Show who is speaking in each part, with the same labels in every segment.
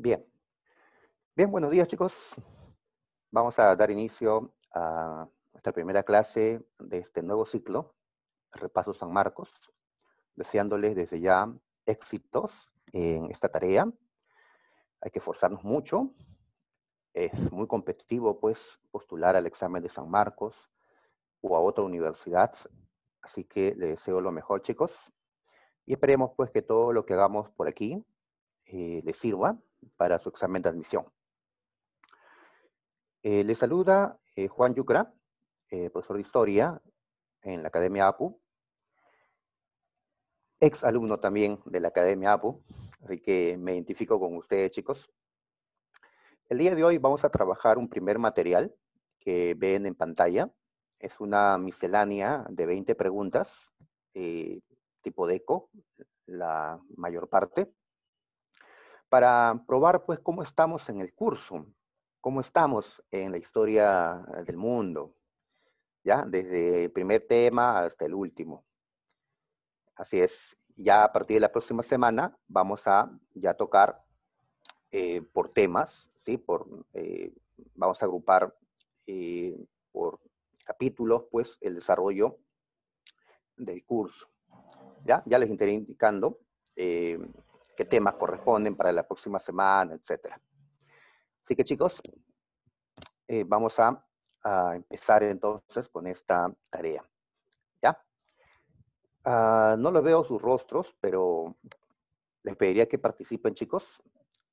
Speaker 1: Bien. Bien, buenos días chicos. Vamos a dar inicio a nuestra primera clase de este nuevo ciclo, Repaso San Marcos, deseándoles desde ya éxitos en esta tarea. Hay que esforzarnos mucho. Es muy competitivo, pues, postular al examen de San Marcos o a otra universidad. Así que les deseo lo mejor, chicos. Y esperemos, pues, que todo lo que hagamos por aquí eh, les sirva para su examen de admisión. Eh, le saluda eh, Juan Yucra, eh, profesor de Historia en la Academia APU, ex alumno también de la Academia APU, así que me identifico con ustedes, chicos. El día de hoy vamos a trabajar un primer material que ven en pantalla. Es una miscelánea de 20 preguntas, eh, tipo de eco, la mayor parte para probar pues cómo estamos en el curso, cómo estamos en la historia eh, del mundo, ¿ya? Desde el primer tema hasta el último. Así es, ya a partir de la próxima semana vamos a ya tocar eh, por temas, ¿sí? Por, eh, vamos a agrupar por capítulos, pues, el desarrollo del curso. ¿Ya? Ya les estaré indicando qué temas corresponden para la próxima semana, etc. Así que chicos, eh, vamos a, empezar entonces con esta tarea. ¿Ya? Ah, no lo veo sus rostros, pero les pediría que participen, chicos.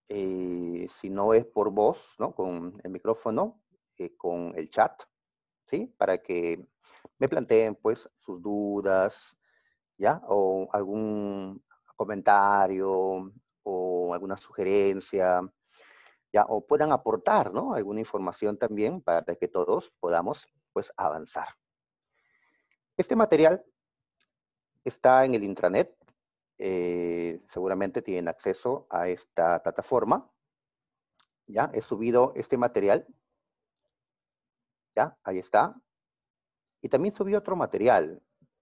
Speaker 1: Eh, si no es por voz, ¿no? Con el micrófono, eh, con el chat, ¿sí? Para que me planteen, pues, sus dudas, ¿ya? O algún, comentario o alguna sugerencia, ya, o puedan aportar alguna información también para que todos podamos pues, avanzar. Este material está en el intranet, eh, seguramente tienen acceso a esta plataforma. Ya, he subido este material. Ya, ahí está. Y también subí otro material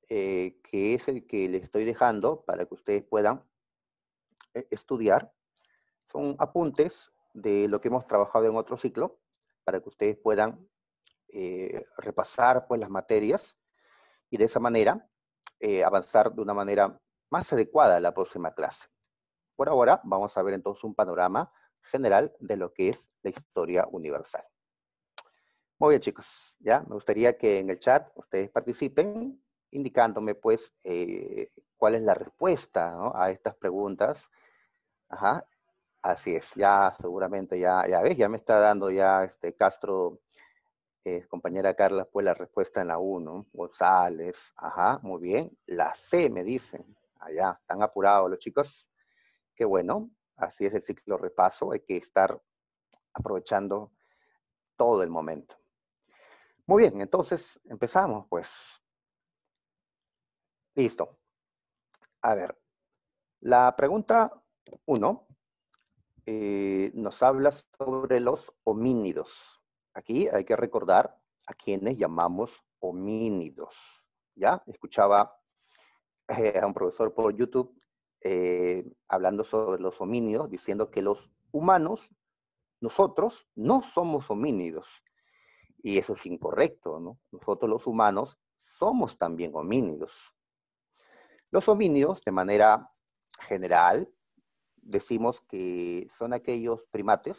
Speaker 1: eh, que es el que les estoy dejando para que ustedes puedan eh, estudiar. Son apuntes de lo que hemos trabajado en otro ciclo para que ustedes puedan eh, repasar pues, las materias y de esa manera avanzar de una manera más adecuada a la próxima clase. Por ahora vamos a ver entonces un panorama general de lo que es la historia universal. Muy bien, chicos. Ya, me gustaría que en el chat ustedes participen indicándome pues eh, cuál es la respuesta a estas preguntas. Ajá, así es, ya seguramente ya, ya ves, ya me está dando ya este Castro, eh, compañera Carla, pues la respuesta en la 1, González, ajá, muy bien, la C me dicen, allá, están apurados los chicos, qué bueno, así es el ciclo repaso, hay que estar aprovechando todo el momento. Muy bien, entonces empezamos pues. Listo. A ver, la pregunta uno eh, nos habla sobre los homínidos. Aquí hay que recordar a quienes llamamos homínidos. ¿Ya? Escuchaba eh, a un profesor por YouTube eh, hablando sobre los homínidos, diciendo que los humanos, nosotros, no somos homínidos. Y eso es incorrecto, ¿no? Nosotros los humanos somos también homínidos. Los homínidos, de manera general, decimos que son aquellos primates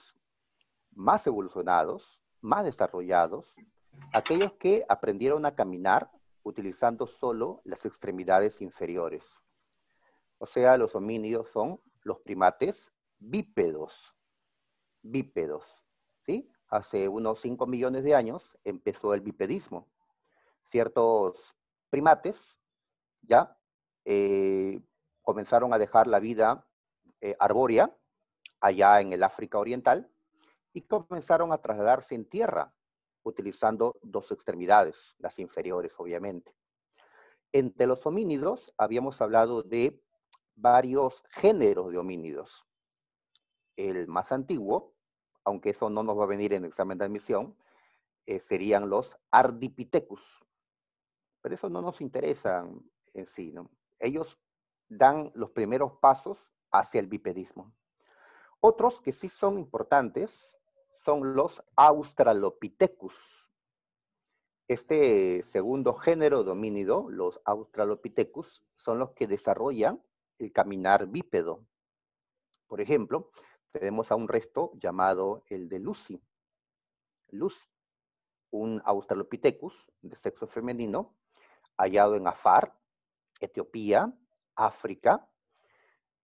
Speaker 1: más evolucionados, más desarrollados, aquellos que aprendieron a caminar utilizando solo las extremidades inferiores. O sea, los homínidos son los primates bípedos, bípedos, ¿sí? Hace unos 5 millones de años empezó el bipedismo. Ciertos primates, ¿ya? Eh, comenzaron a dejar la vida eh, arbórea allá en el África Oriental y comenzaron a trasladarse en tierra utilizando dos extremidades, las inferiores obviamente. Entre los homínidos habíamos hablado de varios géneros de homínidos. El más antiguo, aunque eso no nos va a venir en examen de admisión, eh, serían los Ardipithecus. Pero eso no nos interesa en sí, ¿no? ellos dan los primeros pasos hacia el bipedismo. Otros que sí son importantes son los Australopithecus. Este segundo género domínido, los Australopithecus, son los que desarrollan el caminar bípedo. Por ejemplo, tenemos a un resto llamado el de Lucy. Lucy, un Australopithecus de sexo femenino, hallado en Afar, Etiopía, África.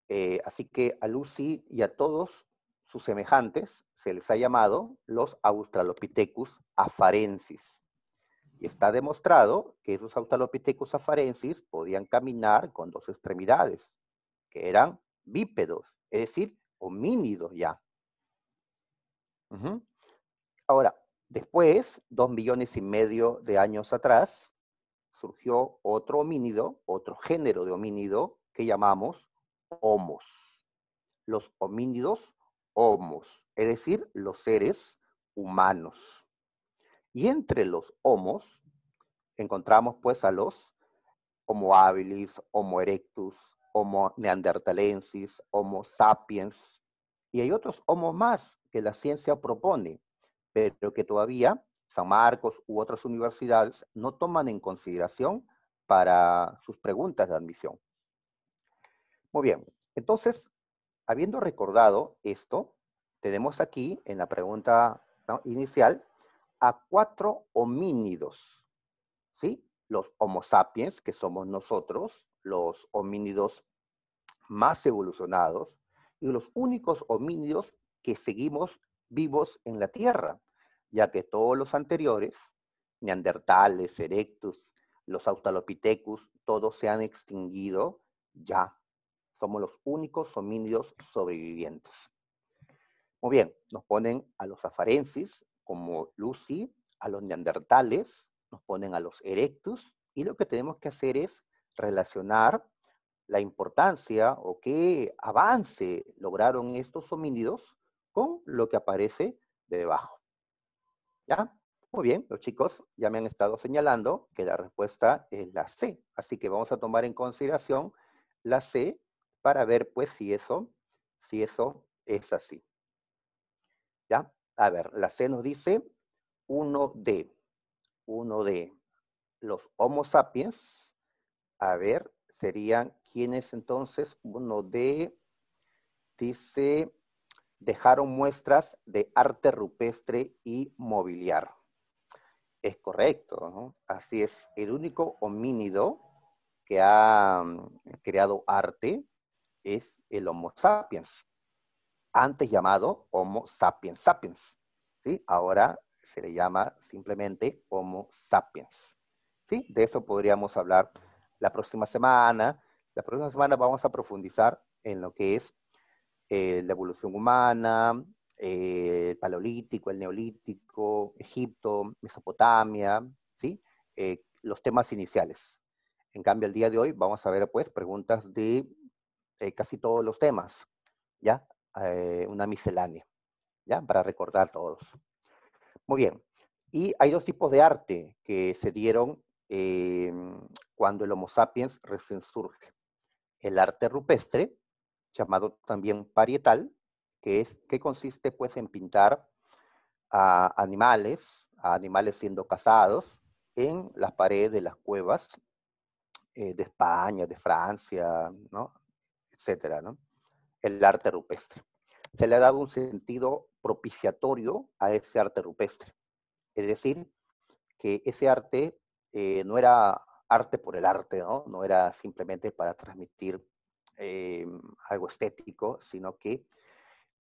Speaker 1: Eh, así que a Lucy y a todos sus semejantes se les ha llamado los Australopithecus afarensis. Y está demostrado que esos Australopithecus afarensis podían caminar con dos extremidades, que eran bípedos, es decir, homínidos ya. Ahora, después, dos millones y medio de años atrás, surgió otro homínido, otro género de homínido que llamamos homos. Los homínidos homos, es decir, los seres humanos. Y entre los homos encontramos pues a los Homo habilis, Homo erectus, Homo neandertalensis, Homo sapiens, y hay otros homos más que la ciencia propone, pero que todavía San Marcos u otras universidades no toman en consideración para sus preguntas de admisión. Muy bien, entonces, habiendo recordado esto, tenemos aquí en la pregunta inicial a cuatro homínidos, ¿sí? Los homo sapiens, que somos nosotros, los homínidos más evolucionados y los únicos homínidos que seguimos vivos en la Tierra ya que todos los anteriores, neandertales, erectus, los australopithecus, todos se han extinguido ya. Somos los únicos homínidos sobrevivientes. Muy bien, nos ponen a los afarensis como Lucy, a los neandertales, nos ponen a los erectus, y lo que tenemos que hacer es relacionar la importancia o qué avance lograron estos homínidos con lo que aparece debajo. ¿Ya? Muy bien, los chicos ya me han estado señalando que la respuesta es la C. Así que vamos a tomar en consideración la C para ver pues si eso, si eso es así. ¿Ya? A ver, la C nos dice uno d 1D. Los Homo sapiens, a ver, serían quienes entonces uno d dice dejaron muestras de arte rupestre y mobiliar. Es correcto, Así es, el único homínido que ha mm, creado arte es el Homo sapiens, antes llamado Homo sapiens sapiens, ¿sí? Ahora se le llama simplemente Homo sapiens, ¿sí? De eso podríamos hablar la próxima semana. La próxima semana vamos a profundizar en lo que es eh, la evolución humana, eh, el paleolítico, el neolítico, Egipto, Mesopotamia, ¿sí? Eh, los temas iniciales. En cambio, el día de hoy vamos a ver pues preguntas de casi todos los temas, ¿ya? una miscelánea, ¿ya? Para recordar todos. Muy bien. Y hay dos tipos de arte que se dieron cuando el Homo sapiens recién surge. El arte rupestre, llamado también parietal, que, es, que consiste pues en pintar a animales, a animales siendo cazados, en las paredes de las cuevas eh, de España, de Francia, etc. etcétera, El arte rupestre. Se le ha dado un sentido propiciatorio a ese arte rupestre. Es decir, que ese arte eh, no era arte por el arte, ¿no? No era simplemente para transmitir eh, algo estético, sino que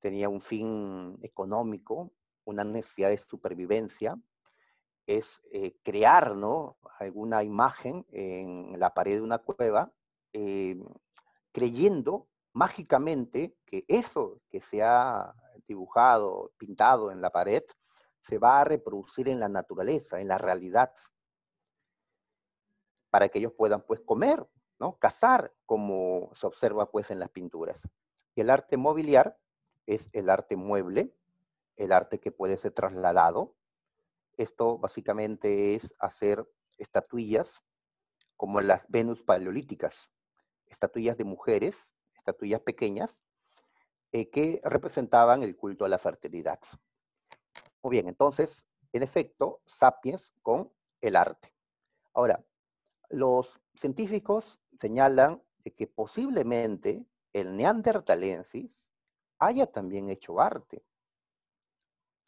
Speaker 1: tenía un fin económico, una necesidad de supervivencia, es eh, crear alguna imagen en la pared de una cueva, eh, creyendo mágicamente que eso que se ha dibujado, pintado en la pared, se va a reproducir en la naturaleza, en la realidad, para que ellos puedan pues comer, ¿no? Cazar, como se observa pues en las pinturas. Y el arte mobiliar es el arte mueble, el arte que puede ser trasladado. Esto básicamente es hacer estatuillas como las Venus paleolíticas, estatuillas de mujeres, estatuillas pequeñas, eh, que representaban el culto a la fertilidad. Muy bien, entonces, en efecto, Sapiens con el arte. Ahora, los científicos señalan de que posiblemente el neandertalensis haya también hecho arte,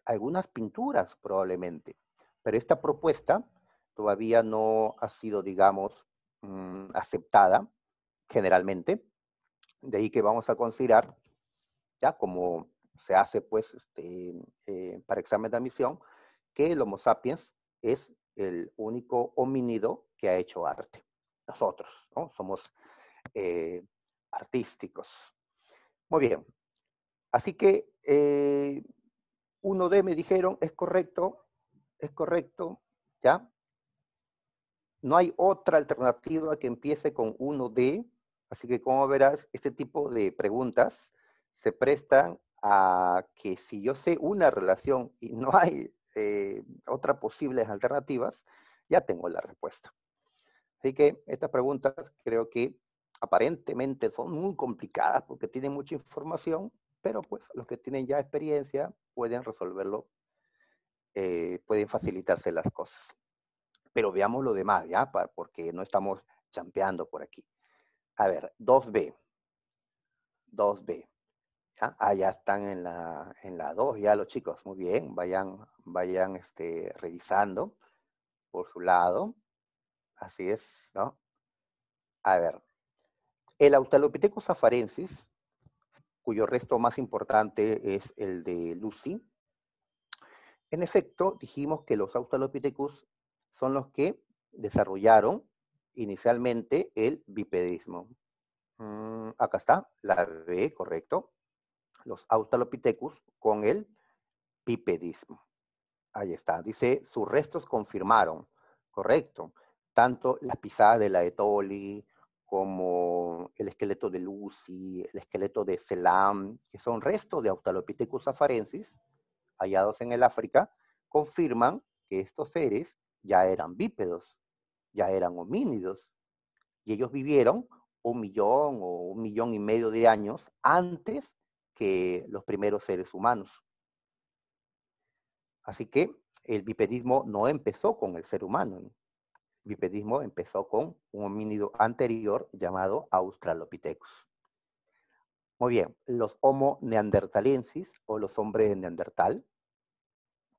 Speaker 1: algunas pinturas probablemente, pero esta propuesta todavía no ha sido, digamos, mm, aceptada generalmente, de ahí que vamos a considerar, ya como se hace pues este, eh, para examen de admisión, que el Homo sapiens es el único homínido que ha hecho arte. Nosotros, ¿no? Somos eh, artísticos. Muy bien. Así que eh, uno de me dijeron, es correcto, es correcto, ¿ya? No hay otra alternativa que empiece con uno de, así que como verás, este tipo de preguntas se prestan a que si yo sé una relación y no hay eh, otras posibles alternativas, ya tengo la respuesta. Así que estas preguntas creo que aparentemente son muy complicadas porque tienen mucha información, pero pues los que tienen ya experiencia pueden resolverlo, eh, pueden facilitarse las cosas. Pero veamos lo demás, ¿ya? porque no estamos champeando por aquí. A ver, 2B. 2B. allá Ah, están en la, en 2, ya los chicos. Muy bien, vayan, vayan este, revisando por su lado. Así es, ¿no? A ver, el Australopithecus afarensis, cuyo resto más importante es el de Lucy, en efecto, dijimos que los Australopithecus son los que desarrollaron inicialmente el bipedismo. Mm, acá está, la B, correcto. Los Australopithecus con el bipedismo. Ahí está, dice, sus restos confirmaron, correcto tanto las pisadas de la etoli, como el esqueleto de Lucy, el esqueleto de Selam, que son restos de Australopithecus afarensis hallados en el África, confirman que estos seres ya eran bípedos, ya eran homínidos, y ellos vivieron un millón o un millón y medio de años antes que los primeros seres humanos. Así que el bipedismo no empezó con el ser humano bipedismo empezó con un homínido anterior llamado Australopithecus. Muy bien, los Homo Neandertaliensis, o los hombres de Neandertal,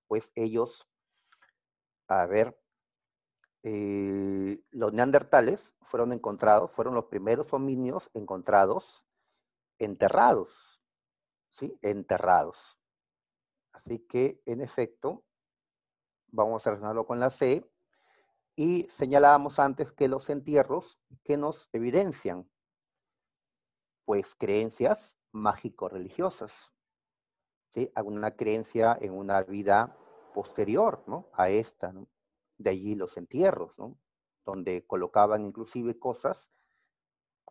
Speaker 1: pues ellos, a ver, eh, los neandertales fueron encontrados, fueron los primeros homínidos encontrados enterrados, ¿sí? Enterrados. Así que, en efecto, vamos a relacionarlo con la C, y señalábamos antes que los entierros, que nos evidencian? Pues creencias mágico-religiosas. ¿sí? Alguna creencia en una vida posterior ¿no? a esta. De allí los entierros, donde colocaban inclusive cosas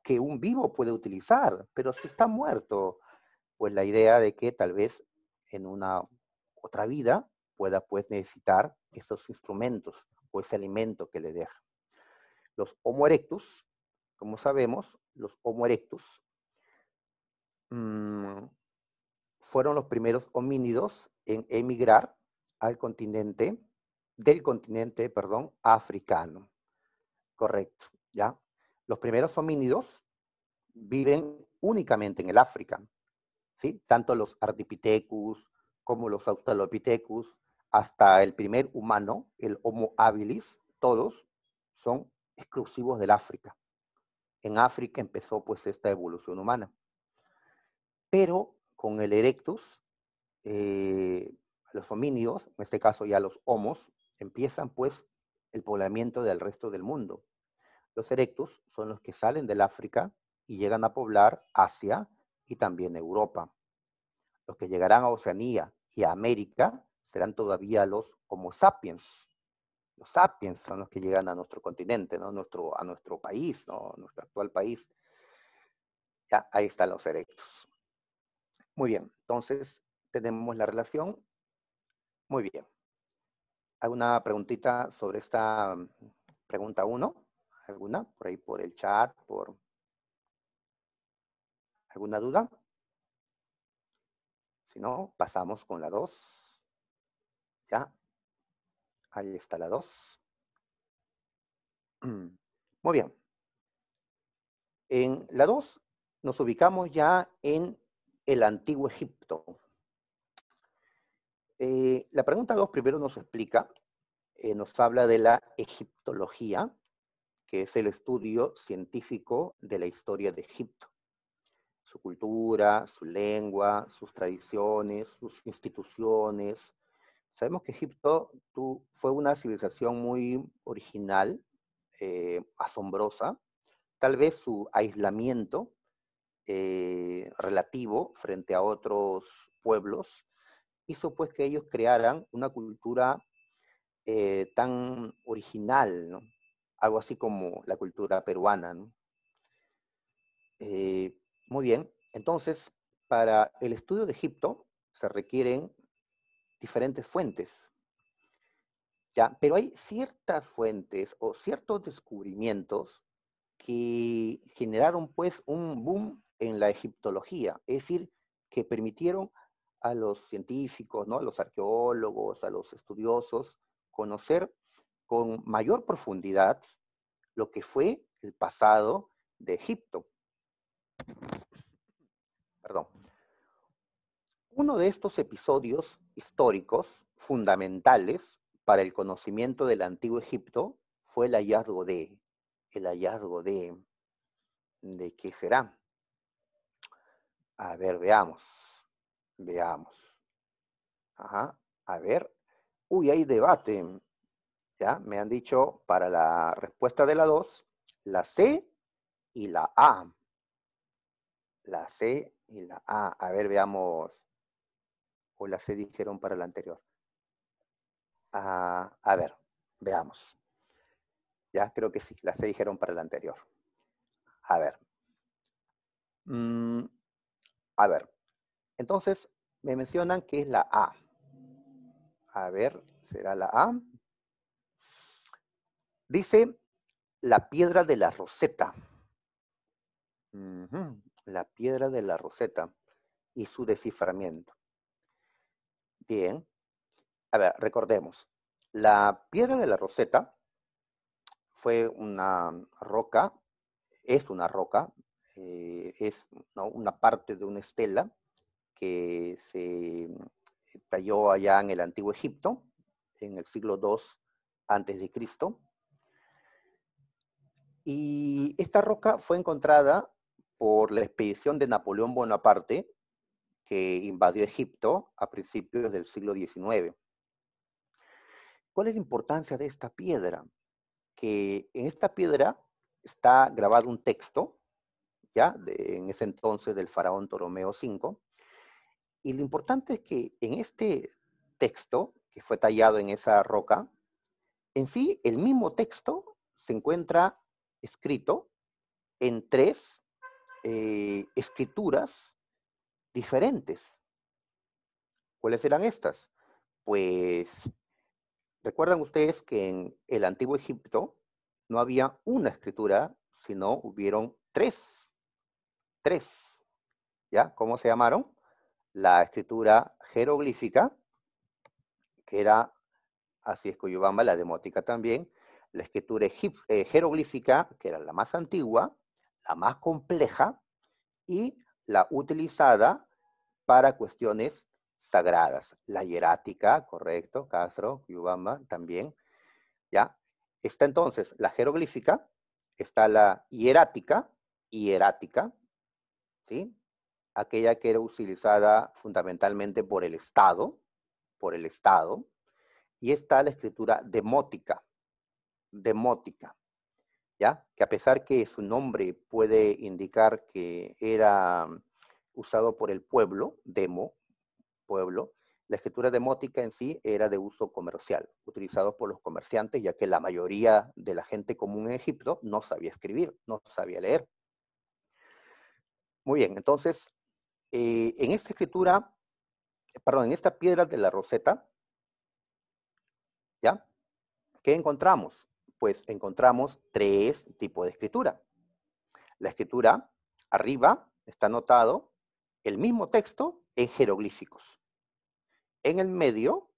Speaker 1: que un vivo puede utilizar, pero si está muerto, pues la idea de que tal vez en una otra vida pueda pues necesitar esos instrumentos o ese alimento que le deja. Los Homo erectus, como sabemos, los Homo erectus mm, fueron los primeros homínidos en emigrar al continente, del continente, perdón, africano. Correcto, ¿ya? Los primeros homínidos viven únicamente en el África, ¿sí? Tanto los Ardipithecus como los Australopithecus hasta el primer humano, el Homo habilis, todos son exclusivos del África. En África empezó pues esta evolución humana. Pero con el Erectus, eh, los homínidos, en este caso ya los homos, empiezan pues el poblamiento del resto del mundo. Los erectus son los que salen del África y llegan a poblar Asia y también Europa. Los que llegarán a Oceanía y a América serán todavía los Homo sapiens. Los sapiens son los que llegan a nuestro continente, ¿no? nuestro, a nuestro país, ¿no? nuestro actual país. Ya, ahí están los erectos. Muy bien, entonces tenemos la relación. Muy bien. ¿Alguna preguntita sobre esta mm, pregunta 1? ¿Alguna? Por ahí, por el chat, por... ¿Alguna duda? Si no, pasamos con la 2. Ahí está la 2. Muy bien. En la 2 nos ubicamos ya en el antiguo Egipto. Eh, la pregunta 2 primero nos explica, eh, nos habla de la egiptología, que es el estudio científico de la historia de Egipto. Su cultura, su lengua, sus tradiciones, sus instituciones, Sabemos que Egipto fue una civilización muy original, eh, asombrosa. Tal vez su aislamiento eh, relativo frente a otros pueblos hizo pues que ellos crearan una cultura eh, tan original, algo así como la cultura peruana. muy bien, entonces para el estudio de Egipto se requieren diferentes fuentes. ¿ya? Pero hay ciertas fuentes o ciertos descubrimientos que generaron pues un boom en la egiptología, es decir, que permitieron a los científicos, ¿no? a los arqueólogos, a los estudiosos, conocer con mayor profundidad lo que fue el pasado de Egipto. Perdón. Uno de estos episodios históricos fundamentales para el conocimiento del antiguo Egipto fue el hallazgo de, el hallazgo de, ¿de qué será? A ver, veamos, veamos. Ajá, a ver. Uy, hay debate. Ya, me han dicho para la respuesta de la 2, la C y la A. La C y la A. A ver, veamos o las se dijeron para la anterior. Ah, a ver, veamos. Ya creo que sí, las se dijeron para la anterior. A ver. Mm, a ver. Entonces, me mencionan que es la A. A ver, será la A. Dice la piedra de la Roseta. La piedra de la Roseta y su desciframiento. Bien. A ver, recordemos. La piedra de la Roseta fue una roca, es una roca, eh, es una parte de una estela que se talló allá en el antiguo Egipto, en el siglo II antes de Cristo. Y esta roca fue encontrada por la expedición de Napoleón Bonaparte que invadió Egipto a principios del siglo XIX. ¿Cuál es la importancia de esta piedra? Que en esta piedra está grabado un texto, ya, en ese entonces del faraón Ptolomeo V, y lo importante es que en este texto, que fue tallado en esa roca, en sí el mismo texto se encuentra escrito en tres eh, escrituras diferentes. ¿Cuáles eran estas? Pues, recuerdan ustedes que en el antiguo Egipto no había una escritura, sino hubieron tres. Tres. ¿Ya? ¿Cómo se llamaron? La escritura jeroglífica, que era, así es a la demótica también, la escritura eh, jeroglífica, que era la más antigua, la más compleja, y la utilizada para cuestiones sagradas. La hierática, correcto, Castro, Yubamba también, ¿ya? Está entonces la jeroglífica, está la hierática, hierática, ¿sí? Aquella que era utilizada fundamentalmente por el Estado, por el Estado, y está la escritura demótica, demótica, que a pesar que su nombre puede indicar que era mm, usado por el pueblo, demo, pueblo, la escritura demótica en sí era de uso comercial, utilizado por los comerciantes, ya que la mayoría de la gente común en Egipto no sabía escribir, no sabía leer. Muy bien, entonces, eh, en esta escritura, perdón, en esta piedra de la Roseta, ¿ya? ¿Qué encontramos? pues encontramos tres tipos de escritura. La escritura arriba está anotado el mismo texto en jeroglíficos. En el medio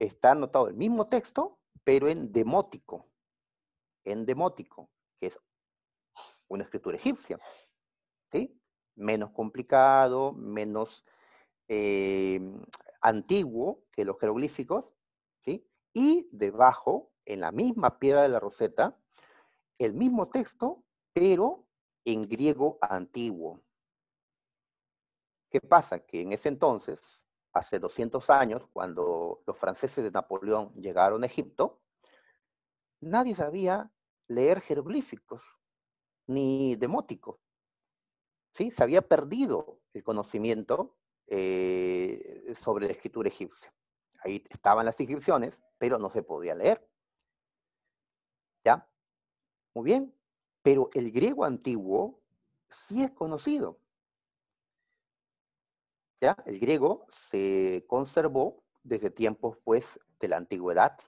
Speaker 1: está anotado el mismo texto, pero en demótico. En demótico, que es una escritura egipcia. ¿sí? Menos complicado, menos eh, antiguo que los jeroglíficos. ¿sí? Y debajo en la misma piedra de la Roseta el mismo texto, pero en griego antiguo. ¿Qué pasa? Que en ese entonces, hace 200 años, cuando los franceses de Napoleón llegaron a Egipto, nadie sabía leer jeroglíficos ni demóticos. ¿Sí? Se había perdido el conocimiento eh, sobre la escritura egipcia. Ahí estaban las inscripciones, pero no se podía leer. ¿Ya? Muy bien. Pero el griego antiguo sí es conocido. ¿Ya? El griego se conservó desde tiempos, pues, de la antigüedad.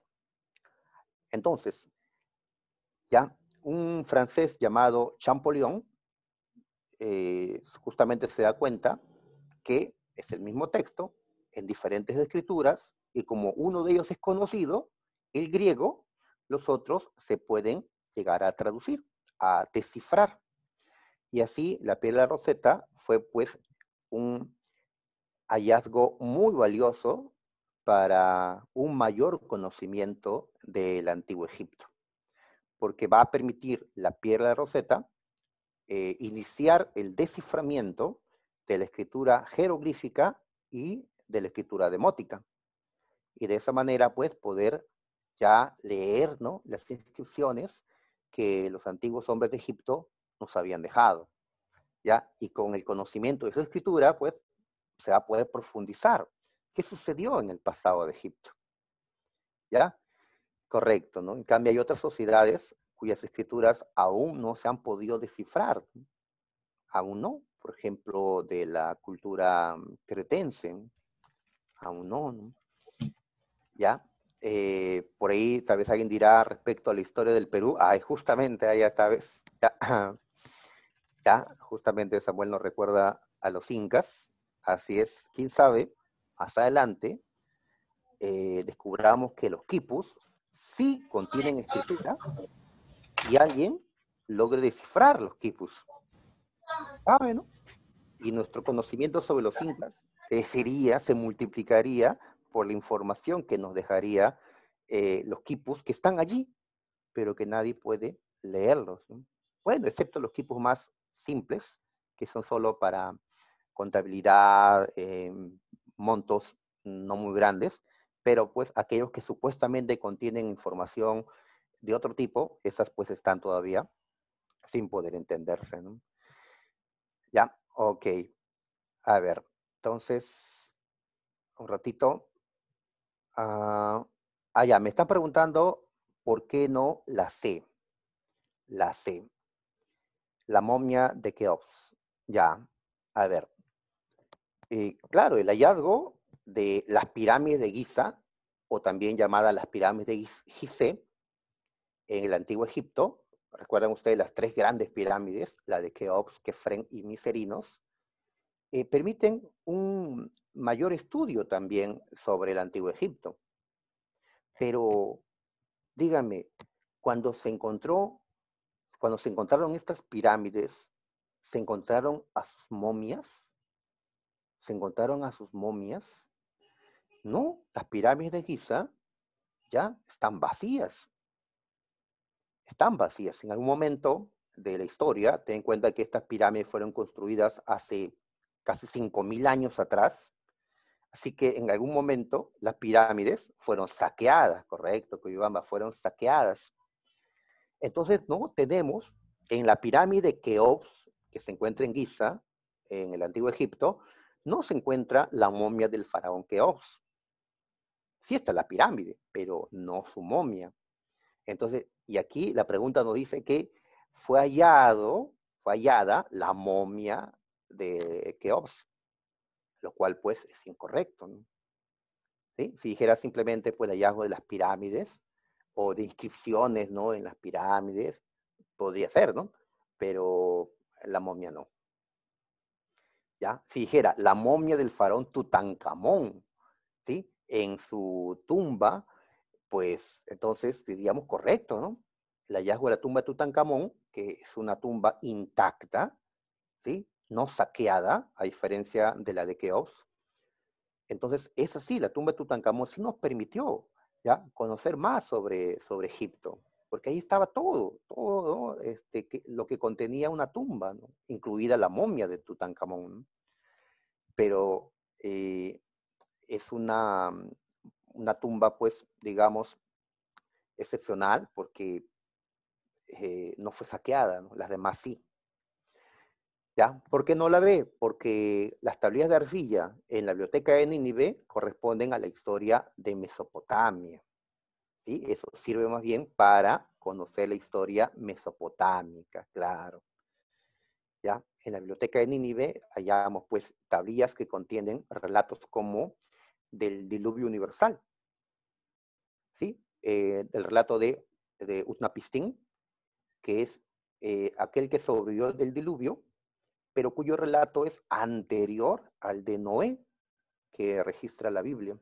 Speaker 1: Entonces, ¿ya? Un francés llamado Champollion eh, justamente se da cuenta que es el mismo texto en diferentes escrituras y como uno de ellos es conocido, el griego los otros se pueden llegar a traducir, a descifrar. Y así la Piedra de Rosetta fue pues un hallazgo muy valioso para un mayor conocimiento del antiguo Egipto, porque va a permitir la piedra de Rosetta eh, iniciar el desciframiento de la escritura jeroglífica y de la escritura demótica. Y de esa manera, pues, poder ya leer ¿no? las inscripciones que los antiguos hombres de Egipto nos habían dejado. ¿ya? Y con el conocimiento de esa escritura, pues, se va a poder profundizar qué sucedió en el pasado de Egipto. ¿Ya? Correcto, ¿no? En cambio, hay otras sociedades cuyas escrituras aún no se han podido descifrar. Aún no. Por ejemplo, de la cultura cretense. Aún no, ¿no? ¿Ya? Eh, por ahí tal vez alguien dirá respecto a la historia del Perú, ay, justamente ahí esta vez, ya, justamente Samuel nos recuerda a los incas, así es, quién sabe, más adelante eh, descubramos que los quipus sí contienen escritura y alguien logre descifrar los quipus. ah bueno Y nuestro conocimiento sobre los incas sería se multiplicaría por la información que nos dejaría eh, los quipus que están allí, pero que nadie puede leerlos. Bueno, excepto los quipus más simples, que son solo para contabilidad, eh, montos no muy grandes, pero pues aquellos que supuestamente contienen información de otro tipo, esas pues están todavía sin poder entenderse. Ya, ok. A ver, entonces, un ratito. Ah, ah, ya, me está preguntando por qué no la C. La C. La momia de Keops. Ya, a ver. Eh, claro, el hallazgo de las pirámides de Giza, o también llamadas las pirámides de Gizeh, en el antiguo Egipto, recuerdan ustedes las tres grandes pirámides, la de Keops, Kefren y Miserinos, eh, permiten un mayor estudio también sobre el antiguo Egipto. Pero dígame, cuando se encontró, cuando se encontraron estas pirámides, se encontraron a sus momias, se encontraron a sus momias. No, las pirámides de Giza ya están vacías. Están vacías. En algún momento de la historia, ten en cuenta que estas pirámides fueron construidas hace casi 5.000 años atrás. Así que en algún momento las pirámides fueron saqueadas, correcto, Bamba, fueron saqueadas. Entonces, no, tenemos en la pirámide Keops, que se encuentra en Giza, en el Antiguo Egipto, no se encuentra la momia del faraón Keops. Sí está la pirámide, pero no su momia. Entonces, y aquí la pregunta nos dice que fue hallado, fue hallada la momia de Keops, lo cual pues es incorrecto. ¿Sí? Si dijera simplemente pues el hallazgo de las pirámides o de inscripciones ¿no? en las pirámides, podría ser, ¿no? Pero la momia no. ¿Ya? Si dijera la momia del faraón Tutankamón, ¿sí? En su tumba, pues entonces diríamos correcto, ¿no? El hallazgo de la tumba de Tutankamón, que es una tumba intacta, ¿sí? no saqueada, a diferencia de la de Keops. Entonces, esa sí la tumba de Tutankamón sí nos permitió ¿ya? conocer más sobre, sobre Egipto, porque ahí estaba todo, todo este, que, lo que contenía una tumba, incluida la momia de Tutankamón. Pero eh, es una, una tumba, pues, digamos, excepcional, porque eh, no fue saqueada, las demás sí. ¿Ya? ¿Por qué no la ve? Porque las tablillas de arcilla en la biblioteca de Nínive corresponden a la historia de Mesopotamia. ¿Sí? Eso sirve más bien para conocer la historia mesopotámica, claro. ¿Ya? En la biblioteca de Nínive hallamos pues tablillas que contienen relatos como del diluvio universal. ¿Sí? Eh, el relato de, de Utnapishtim, que es eh, aquel que sobrevivió del diluvio pero cuyo relato es anterior al de Noé, que registra la Biblia.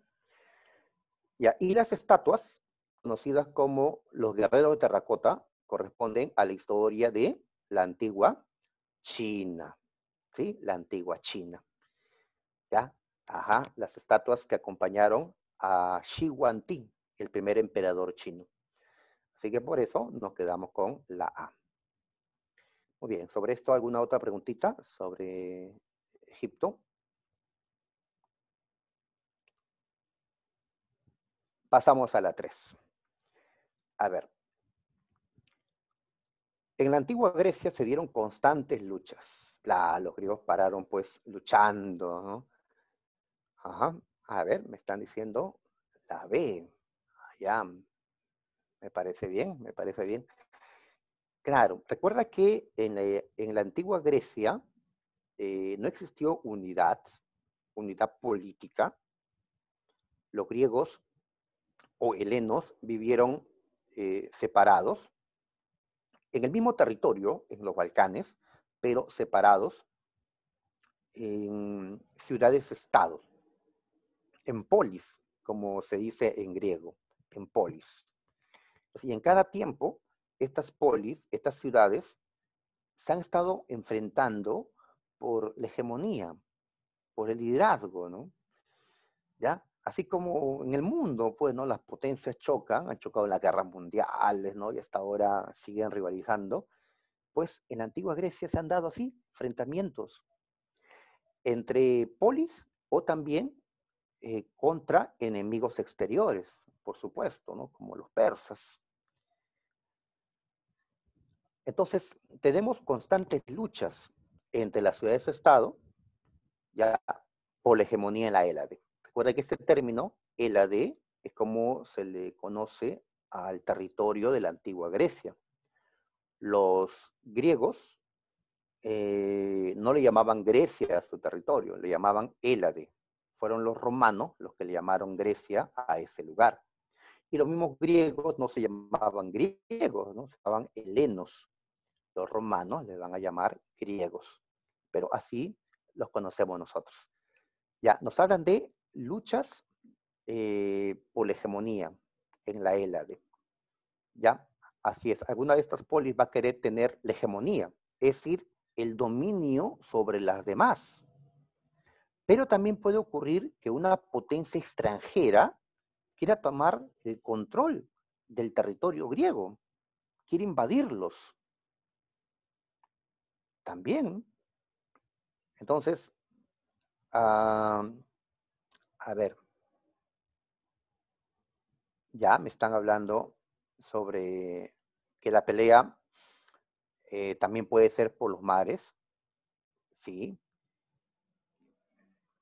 Speaker 1: y y las estatuas, conocidas como los guerreros de terracota, corresponden a la historia de la antigua China. ¿Sí? La antigua China. ¿Ya? Ajá, las estatuas que acompañaron a Xi Ti el primer emperador chino. Así que por eso nos quedamos con la A. Muy bien, sobre esto alguna otra preguntita sobre Egipto. Pasamos a la 3. A ver. En la antigua Grecia se dieron constantes luchas. los griegos pararon pues luchando. ¿no? Ajá. A ver, me están diciendo la B. Me parece bien, me parece bien. Claro, recuerda que en eh, la, antigua Grecia eh, no existió unidad, unidad política. Los griegos o helenos vivieron eh, separados en el mismo territorio, en los Balcanes, pero separados en ciudades estado en polis, como se dice en griego, en polis. Y en cada tiempo estas polis, estas ciudades, se han estado enfrentando por la hegemonía, por el liderazgo, ¿no? ¿Ya? Así como en el mundo, pues, ¿no? Las potencias chocan, han chocado en las guerras mundiales, ¿no? Y hasta ahora siguen rivalizando. Pues en antigua Grecia se han dado así enfrentamientos entre polis o también eh, contra enemigos exteriores, por supuesto, ¿no? Como los persas. Entonces, tenemos constantes luchas entre las ciudades-estado, ya por la hegemonía en la ELAD. E. Recuerda que ese término, ELAD, e, es como se le conoce al territorio de la antigua Grecia. Los griegos eh, no le llamaban Grecia a su territorio, le llamaban Élade. E. Fueron los romanos los que le llamaron Grecia a ese lugar. Y los mismos griegos no se llamaban griegos, ¿no? se llamaban helenos los romanos le van a llamar griegos, pero así los conocemos nosotros. Ya, nos hablan de luchas eh, por la hegemonía en la Hélade. Ya, así es. Alguna de estas polis va a querer tener la hegemonía, es decir, el dominio sobre las demás. Pero también puede ocurrir que una potencia extranjera quiera tomar el control del territorio griego, quiere invadirlos también. Entonces, ah, a ver, ya me están hablando sobre que la pelea eh, también puede ser por los mares. Sí.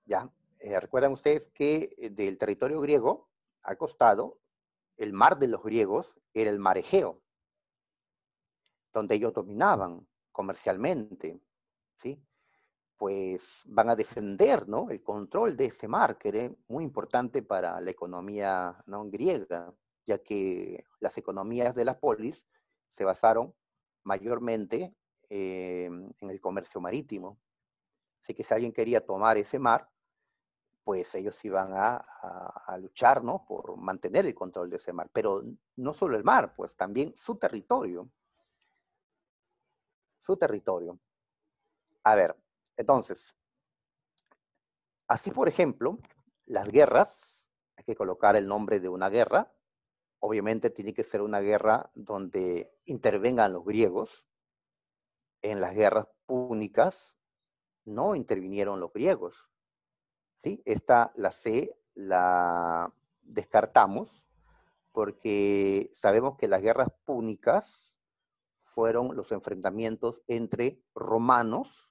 Speaker 1: Ya. Eh, recuerdan ustedes que eh, del territorio griego, al costado, el mar de los griegos era el mar Egeo, donde ellos dominaban comercialmente, ¿sí? pues van a defender el control de ese mar, que era ¿eh? muy importante para la economía ¿no? griega, ya que las economías de las polis se basaron mayormente eh, en el comercio marítimo. Así que si alguien quería tomar ese mar, pues ellos iban a, a luchar ¿no? por mantener el control de ese mar. Pero no solo el mar, pues también su territorio su territorio. A ver, entonces, así por ejemplo, las guerras, hay que colocar el nombre de una guerra, obviamente tiene que ser una guerra donde intervengan los griegos, en las guerras púnicas no intervinieron los griegos. ¿sí? Esta, la C, la descartamos porque sabemos que las guerras púnicas fueron los enfrentamientos entre romanos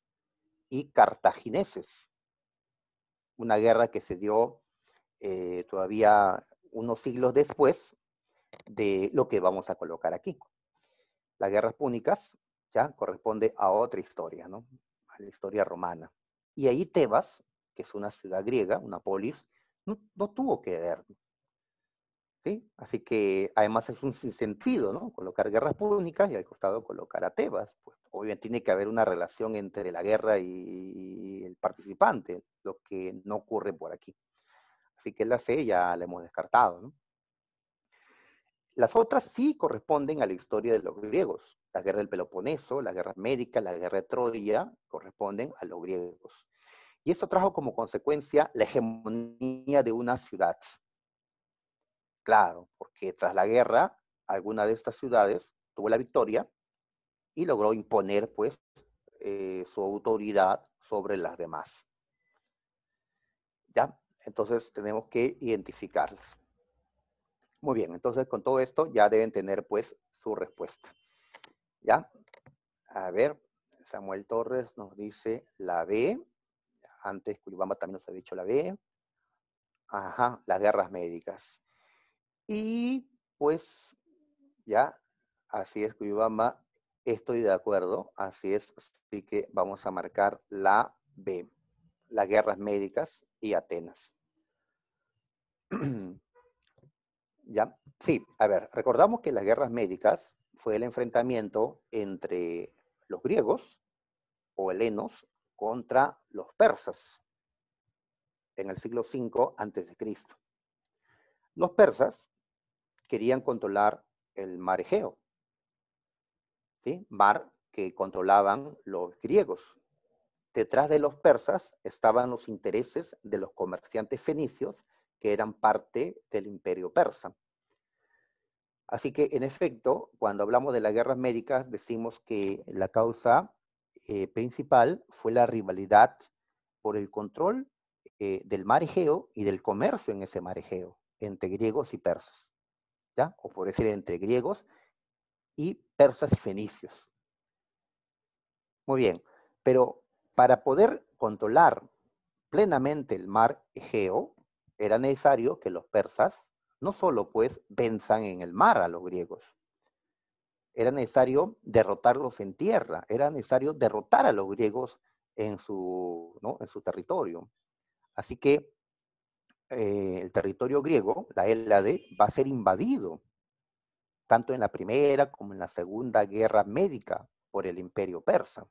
Speaker 1: y cartagineses. Una guerra que se dio eh, todavía unos siglos después de lo que vamos a colocar aquí. Las guerras púnicas ya corresponde a otra historia, ¿no? A la historia romana. Y ahí Tebas, que es una ciudad griega, una polis, no, no tuvo que ver Así que además es un sinsentido, ¿no? Colocar guerras públicas y al costado colocar a Tebas. Pues, obviamente tiene que haber una relación entre la guerra y el participante, lo que no ocurre por aquí. Así que la C ya la hemos descartado, Las otras sí corresponden a la historia de los griegos. La guerra del Peloponeso, la guerra médica, la guerra de Troya corresponden a los griegos. Y eso trajo como consecuencia la hegemonía de una ciudad, Claro, porque tras la guerra, alguna de estas ciudades tuvo la victoria y logró imponer, pues, eh, su autoridad sobre las demás. ¿Ya? Entonces tenemos que identificarlas. Muy bien, entonces con todo esto ya deben tener, pues, su respuesta. ¿Ya? A ver, Samuel Torres nos dice la B. Antes Curibamba también nos ha dicho la B. Ajá, las guerras médicas. Y pues ya, así es, Cuyubamba, estoy de acuerdo, así es, así que vamos a marcar la B, las guerras médicas y Atenas. ya, sí, a ver, recordamos que las guerras médicas fue el enfrentamiento entre los griegos o helenos contra los persas en el siglo V a.C. Los persas querían controlar el marejeo. ¿sí? Mar que controlaban los griegos. Detrás de los persas estaban los intereses de los comerciantes fenicios que eran parte del imperio persa. Así que, en efecto, cuando hablamos de las guerras médicas, decimos que la causa eh, principal fue la rivalidad por el control eh, del mar Egeo y del comercio en ese mar Egeo entre griegos y persas o por decir entre griegos, y persas y fenicios. Muy bien, pero para poder controlar plenamente el mar Egeo, era necesario que los persas no solo pues venzan en el mar a los griegos, era necesario derrotarlos en tierra, era necesario derrotar a los griegos en su, ¿no? en su territorio. Así que eh, el territorio griego, la Hélade, va a ser invadido, tanto en la primera como en la segunda guerra médica por el imperio persa.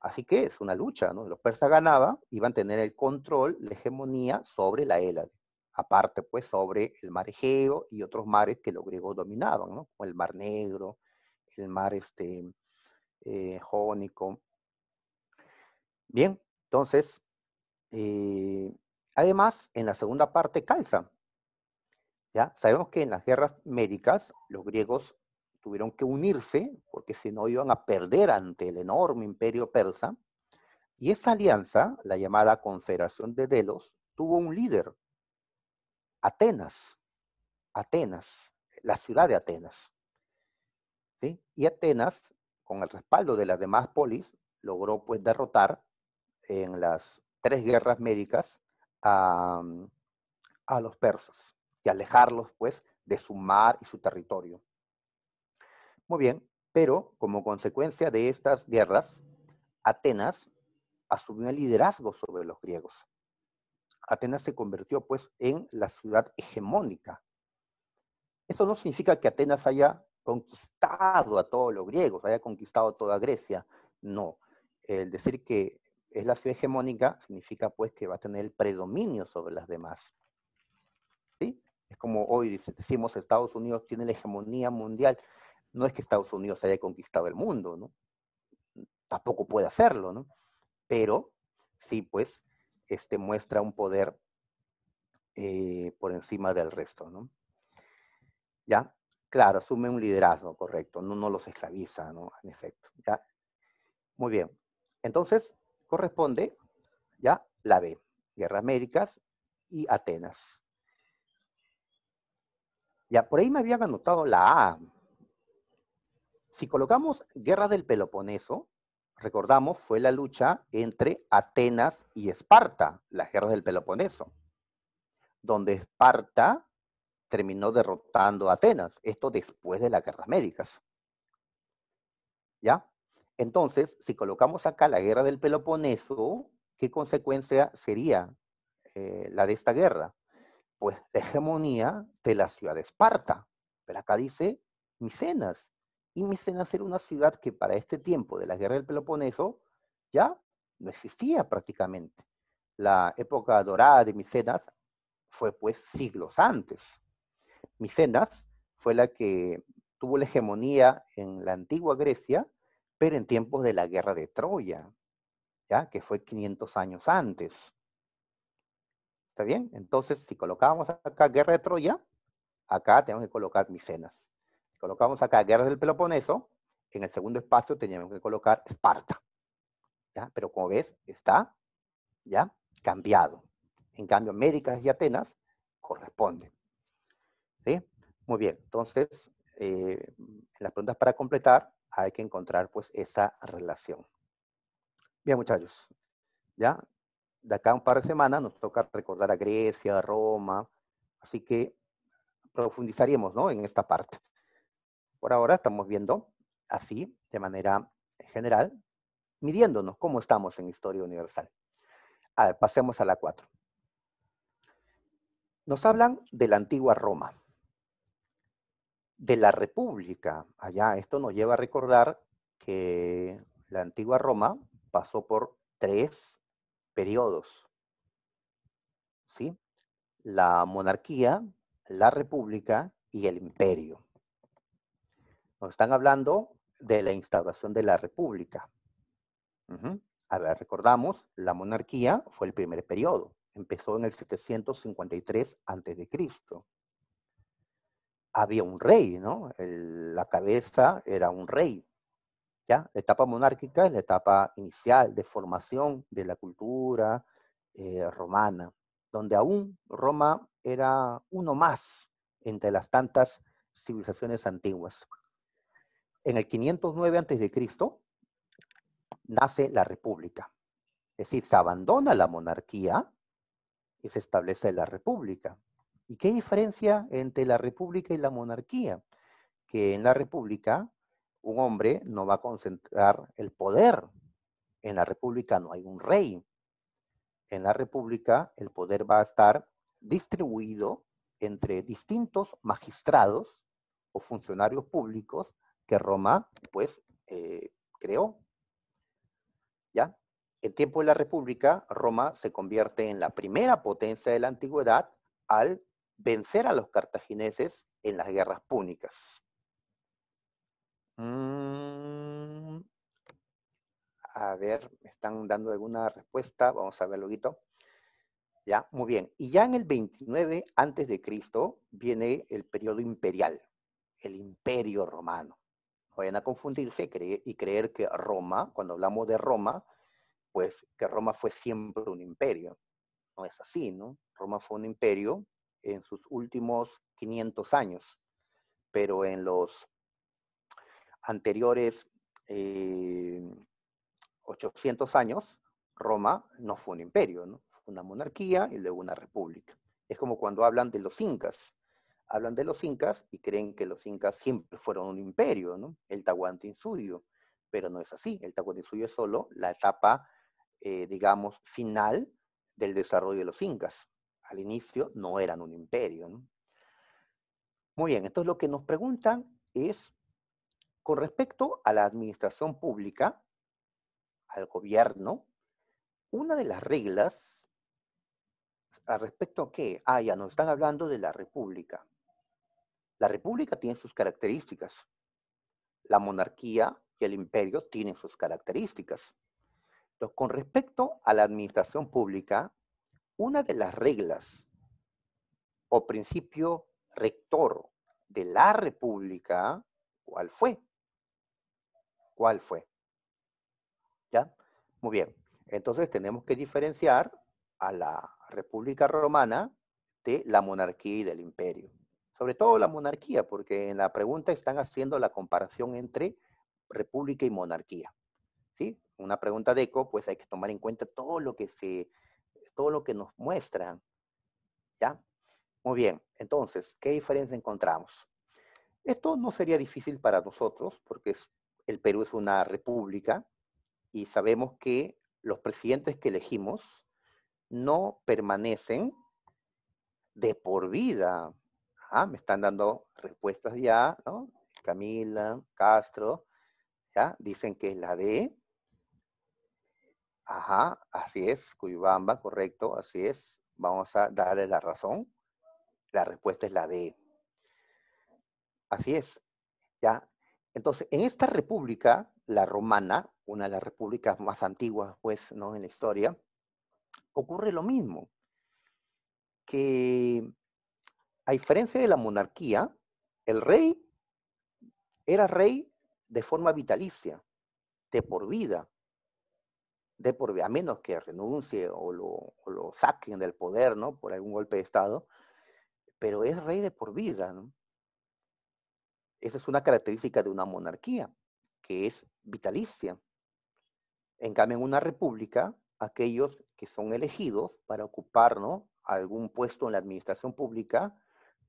Speaker 1: Así que es una lucha, ¿no? Los persas ganaban, iban a tener el control, la hegemonía sobre la Hélade, aparte pues sobre el mar Egeo y otros mares que los griegos dominaban, ¿no? Como el mar Negro, el mar este, eh, Jónico. Bien, entonces, eh, Además, en la segunda parte calza. ¿ya? Sabemos que en las guerras médicas los griegos tuvieron que unirse porque si no iban a perder ante el enorme imperio persa. Y esa alianza, la llamada Confederación de Delos, tuvo un líder, Atenas, Atenas, la ciudad de Atenas. Y Atenas, con el respaldo de las demás polis, logró pues derrotar en las tres guerras médicas Mm, a, los persas y alejarlos, pues, de su mar y su territorio. Muy bien, pero como consecuencia de estas guerras, Atenas asumió el liderazgo sobre los griegos. Atenas se convirtió pues en la ciudad hegemónica. eso no significa que Atenas haya conquistado a todos los griegos, haya conquistado toda Grecia, no. El decir que es la ciudad hegemónica, significa pues que va a tener el predominio sobre las demás. ¿Sí? Es como hoy decimos Estados Unidos tiene la hegemonía mundial. No es que Estados Unidos haya conquistado el mundo, ¿no? Tampoco puede hacerlo, ¿no? Pero sí, pues, este muestra un poder eh, por encima del resto, ¿no? ¿Ya? Claro, asume un liderazgo, correcto, no, no los esclaviza, ¿no? En efecto, ¿ya? Muy bien. Entonces, corresponde ya la B, Guerras Médicas y Atenas. Ya por ahí me habían anotado la A. Si colocamos Guerra del Peloponeso, recordamos, fue la lucha entre Atenas y Esparta, las guerras del Peloponeso, donde Esparta terminó derrotando a Atenas, esto después de las guerras médicas. ¿Ya? Entonces, si colocamos acá la guerra del Peloponeso, ¿qué consecuencia sería eh, la de esta guerra? Pues la hegemonía de la ciudad de Esparta. Pero acá dice Micenas. Y Micenas era una ciudad que para este tiempo de la guerra del Peloponeso ya no existía prácticamente. La época dorada de Micenas fue pues siglos antes. Micenas fue la que tuvo la hegemonía en la antigua Grecia pero en tiempos de la guerra de Troya, ¿ya? que fue 500 años antes. ¿Está bien? Entonces, si colocábamos acá guerra de Troya, acá tenemos que colocar Micenas. Si colocamos acá guerra del Peloponeso, en el segundo espacio teníamos que colocar Esparta. Pero como ves, está ya cambiado. En cambio, Américas y Atenas corresponden. ¿Sí? Muy bien, entonces, eh, las preguntas para completar hay que encontrar pues esa relación. Bien, muchachos, ya de acá a un par de semanas nos toca recordar a Grecia, a Roma, así que profundizaríamos ¿no? en esta parte. Por ahora estamos viendo así, de manera general, midiéndonos cómo estamos en historia universal. A ver, pasemos a la 4. Nos hablan de la antigua Roma de la República. Allá esto nos lleva a recordar que la antigua Roma pasó por tres periodos. ¿Sí? La monarquía, la república y el imperio. Nos están hablando de la instauración de la república. A ver, recordamos, la monarquía fue el primer periodo. Empezó en el 753 a.C había un rey, ¿no? la cabeza era un rey. ¿ya? La etapa monárquica es la etapa inicial de formación de la cultura eh, romana, donde aún Roma era uno más entre las tantas civilizaciones antiguas. En el 509 a.C. nace la República. Es decir, se abandona la monarquía y se establece la República. ¿Y qué diferencia entre la república y la monarquía? Que en la república un hombre no va a concentrar el poder. En la república no hay un rey. En la república el poder va a estar distribuido entre distintos magistrados o funcionarios públicos que Roma, pues, eh, creó. ¿Ya? En tiempo de la República, Roma se convierte en la primera potencia de la antigüedad al vencer a los cartagineses en las guerras púnicas. Mm. A ver, me están dando alguna respuesta. Vamos a ver luego. Ya, muy bien. Y ya en el 29 antes de Cristo viene el periodo imperial, el imperio romano. No vayan a confundirse y creer que Roma, cuando hablamos de Roma, pues que Roma fue siempre un imperio. No es así, ¿no? Roma fue un imperio en sus últimos 500 años, pero en los anteriores 800 eh, años, Roma no fue un imperio, fue una monarquía y luego una república. Es como cuando hablan de los incas. Hablan de los incas y creen que los incas siempre fueron un imperio, el Tahuantinsuyo, pero no es así. El Tahuantinsuyo es solo la etapa, eh, digamos, final del desarrollo de los incas al inicio no eran un imperio. Muy bien, entonces lo que nos preguntan es, con respecto a la administración pública, al gobierno, una de las reglas, ¿al respecto a qué? Ah, ya nos están hablando de la república. La república tiene sus características. La monarquía y el imperio tienen sus características. Entonces, con respecto a la administración pública, una de las reglas o principio rector de la República, ¿cuál fue? ¿Cuál fue? ¿Ya? Muy bien. Entonces tenemos que diferenciar a la República Romana de la monarquía y del imperio. Sobre todo la monarquía, porque en la pregunta están haciendo la comparación entre república y monarquía. ¿Sí? Una pregunta de eco, pues hay que tomar en cuenta todo lo que se todo lo que nos muestran. ¿Ya? Muy bien, entonces, ¿qué diferencia encontramos? Esto no sería difícil para nosotros, porque es, el Perú es una república y sabemos que los presidentes que elegimos no permanecen de por vida. Ah, me están dando respuestas ya, ¿no? Camila, Castro, ¿ya? Dicen que es la de... Ajá, así es, Cuyubamba, correcto, así es. Vamos a darle la razón. La respuesta es la D. Así es. Ya. Entonces, en esta república, la romana, una de las repúblicas más antiguas, pues, ¿no? En la historia, ocurre lo mismo. Que, a diferencia de la monarquía, el rey era rey de forma vitalicia, de por vida por a menos que renuncie o lo, saquen del poder, ¿no? Por algún golpe de Estado, pero es rey de por vida, Esa es una característica de una monarquía, que es vitalicia. En cambio, en una república, aquellos que son elegidos para ocupar algún puesto en la administración pública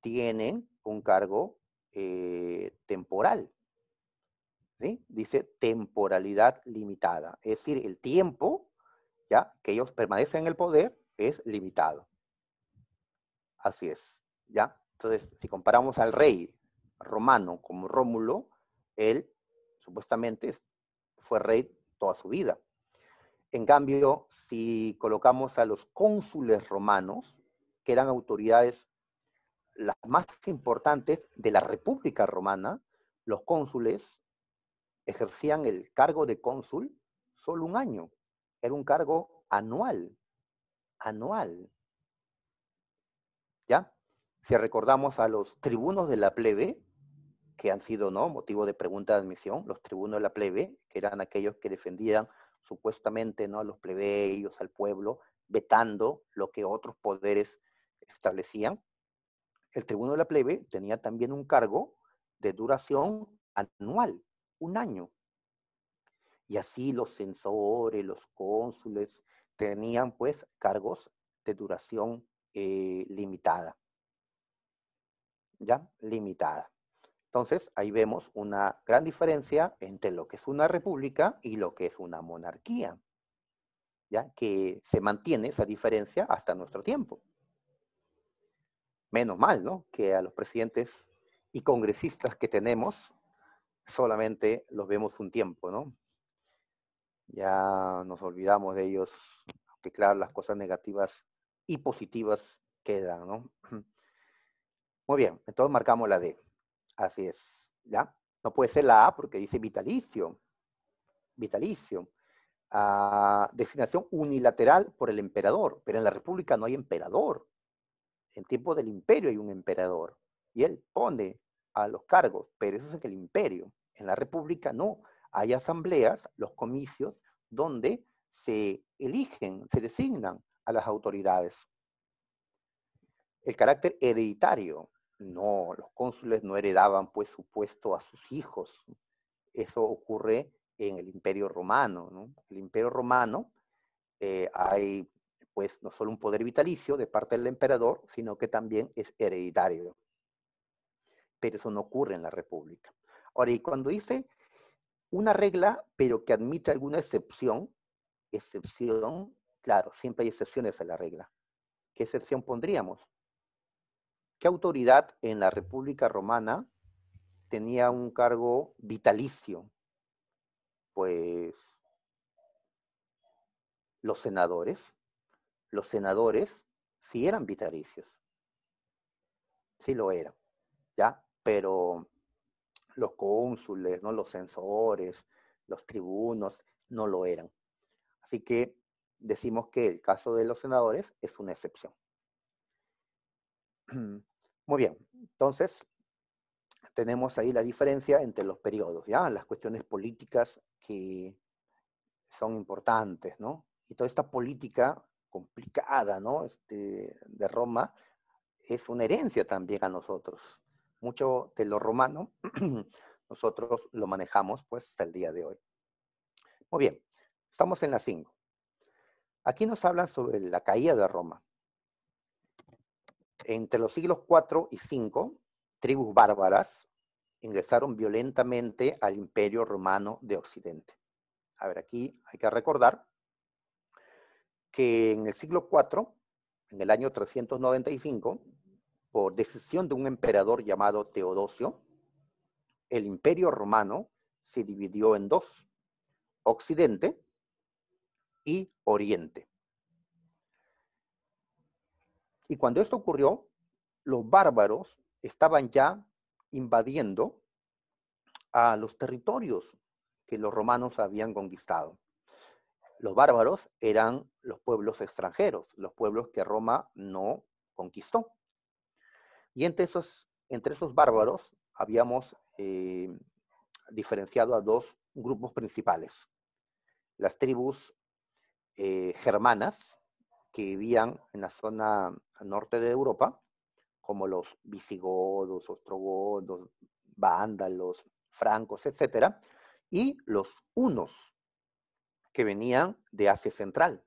Speaker 1: tienen un cargo eh, temporal, dice temporalidad limitada. Es decir, el tiempo ya que ellos permanecen en el poder es limitado. Así es. ¿ya? Entonces, si comparamos al rey romano como Rómulo, él supuestamente fue rey toda su vida. En cambio, si colocamos a los cónsules romanos, que eran autoridades las más importantes de la República Romana, los cónsules ejercían el cargo de cónsul solo un año. Era un cargo anual, anual. ¿Ya? Si recordamos a los tribunos de la plebe, que han sido ¿no? motivo de pregunta de admisión, los tribunos de la plebe, que eran aquellos que defendían supuestamente ¿no? a los plebeyos, al pueblo, vetando lo que otros poderes establecían. El tribuno de la plebe tenía también un cargo de duración anual, un año. Y así los censores, los cónsules, tenían pues cargos de duración eh, limitada. ¿Ya? Limitada. Entonces, ahí vemos una gran diferencia entre lo que es una república y lo que es una monarquía. ¿Ya? Que se mantiene esa diferencia hasta nuestro tiempo. Menos mal, ¿no? Que a los presidentes y congresistas que tenemos solamente los vemos un tiempo, ¿no? Ya nos olvidamos de ellos, aunque claro, las cosas negativas y positivas quedan, ¿no? Muy bien, entonces marcamos la D. Así es, ¿ya? No puede ser la A porque dice vitalicio. Vitalicio. Ah, designación unilateral por el emperador, pero en la República no hay emperador. En tiempo del imperio hay un emperador y él pone a los cargos, pero eso es en el imperio. En la República no. Hay asambleas, los comicios, donde se eligen, se designan a las autoridades. El carácter hereditario. No, los cónsules no heredaban pues su puesto a sus hijos. Eso ocurre en el Imperio Romano. ¿no? El Imperio Romano eh, hay pues no solo un poder vitalicio de parte del emperador, sino que también es hereditario. Pero eso no ocurre en la República. Ahora, y cuando dice una regla, pero que admite alguna excepción, excepción, claro, siempre hay excepciones a la regla. ¿Qué excepción pondríamos? ¿Qué autoridad en la República Romana tenía un cargo vitalicio? Pues los senadores, los senadores sí eran vitalicios, sí lo eran, ¿ya? Pero los cónsules, ¿no? los censores, los tribunos, no lo eran. Así que decimos que el caso de los senadores es una excepción. Muy bien, entonces tenemos ahí la diferencia entre los periodos, ¿ya? Las cuestiones políticas que son importantes, ¿no? Y toda esta política complicada, ¿no? Este, de Roma es una herencia también a nosotros mucho de lo romano nosotros lo manejamos pues hasta el día de hoy. Muy bien, estamos en la 5. Aquí nos hablan sobre la caída de Roma. Entre los siglos 4 y 5, tribus bárbaras ingresaron violentamente al imperio romano de Occidente. A ver, aquí hay que recordar que en el siglo 4 en el año 395, por decisión de un emperador llamado Teodosio, el imperio romano se dividió en dos, Occidente y Oriente. Y cuando esto ocurrió, los bárbaros estaban ya invadiendo a los territorios que los romanos habían conquistado. Los bárbaros eran los pueblos extranjeros, los pueblos que Roma no conquistó. Y entre esos, entre esos bárbaros habíamos eh, diferenciado a dos grupos principales. Las tribus eh, germanas, que vivían en la zona norte de Europa, como los visigodos, ostrogodos, vándalos, francos, etc. Y los hunos, que venían de Asia Central.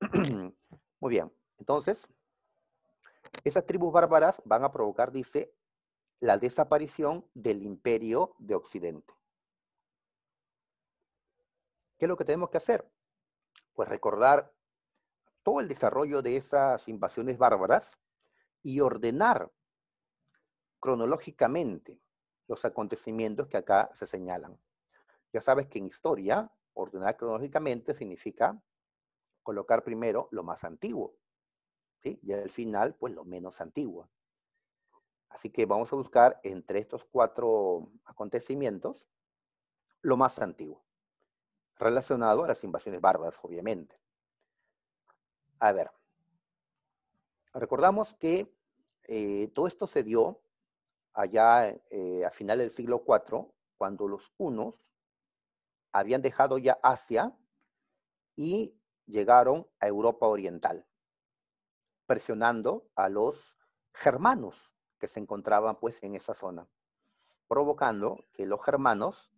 Speaker 1: Muy bien, entonces, esas tribus bárbaras van a provocar, dice, la desaparición del imperio de Occidente. ¿Qué es lo que tenemos que hacer? Pues recordar todo el desarrollo de esas invasiones bárbaras y ordenar cronológicamente los acontecimientos que acá se señalan. Ya sabes que en historia, ordenar cronológicamente significa colocar primero lo más antiguo, y al final, pues lo menos antiguo. Así que vamos a buscar entre estos cuatro acontecimientos lo más antiguo, relacionado a las invasiones bárbaras, obviamente. A ver, recordamos que eh, todo esto se dio allá eh, a final del siglo IV, cuando los hunos habían dejado ya Asia y llegaron a Europa Oriental presionando a los germanos que se encontraban pues en esa zona, provocando que los germanos,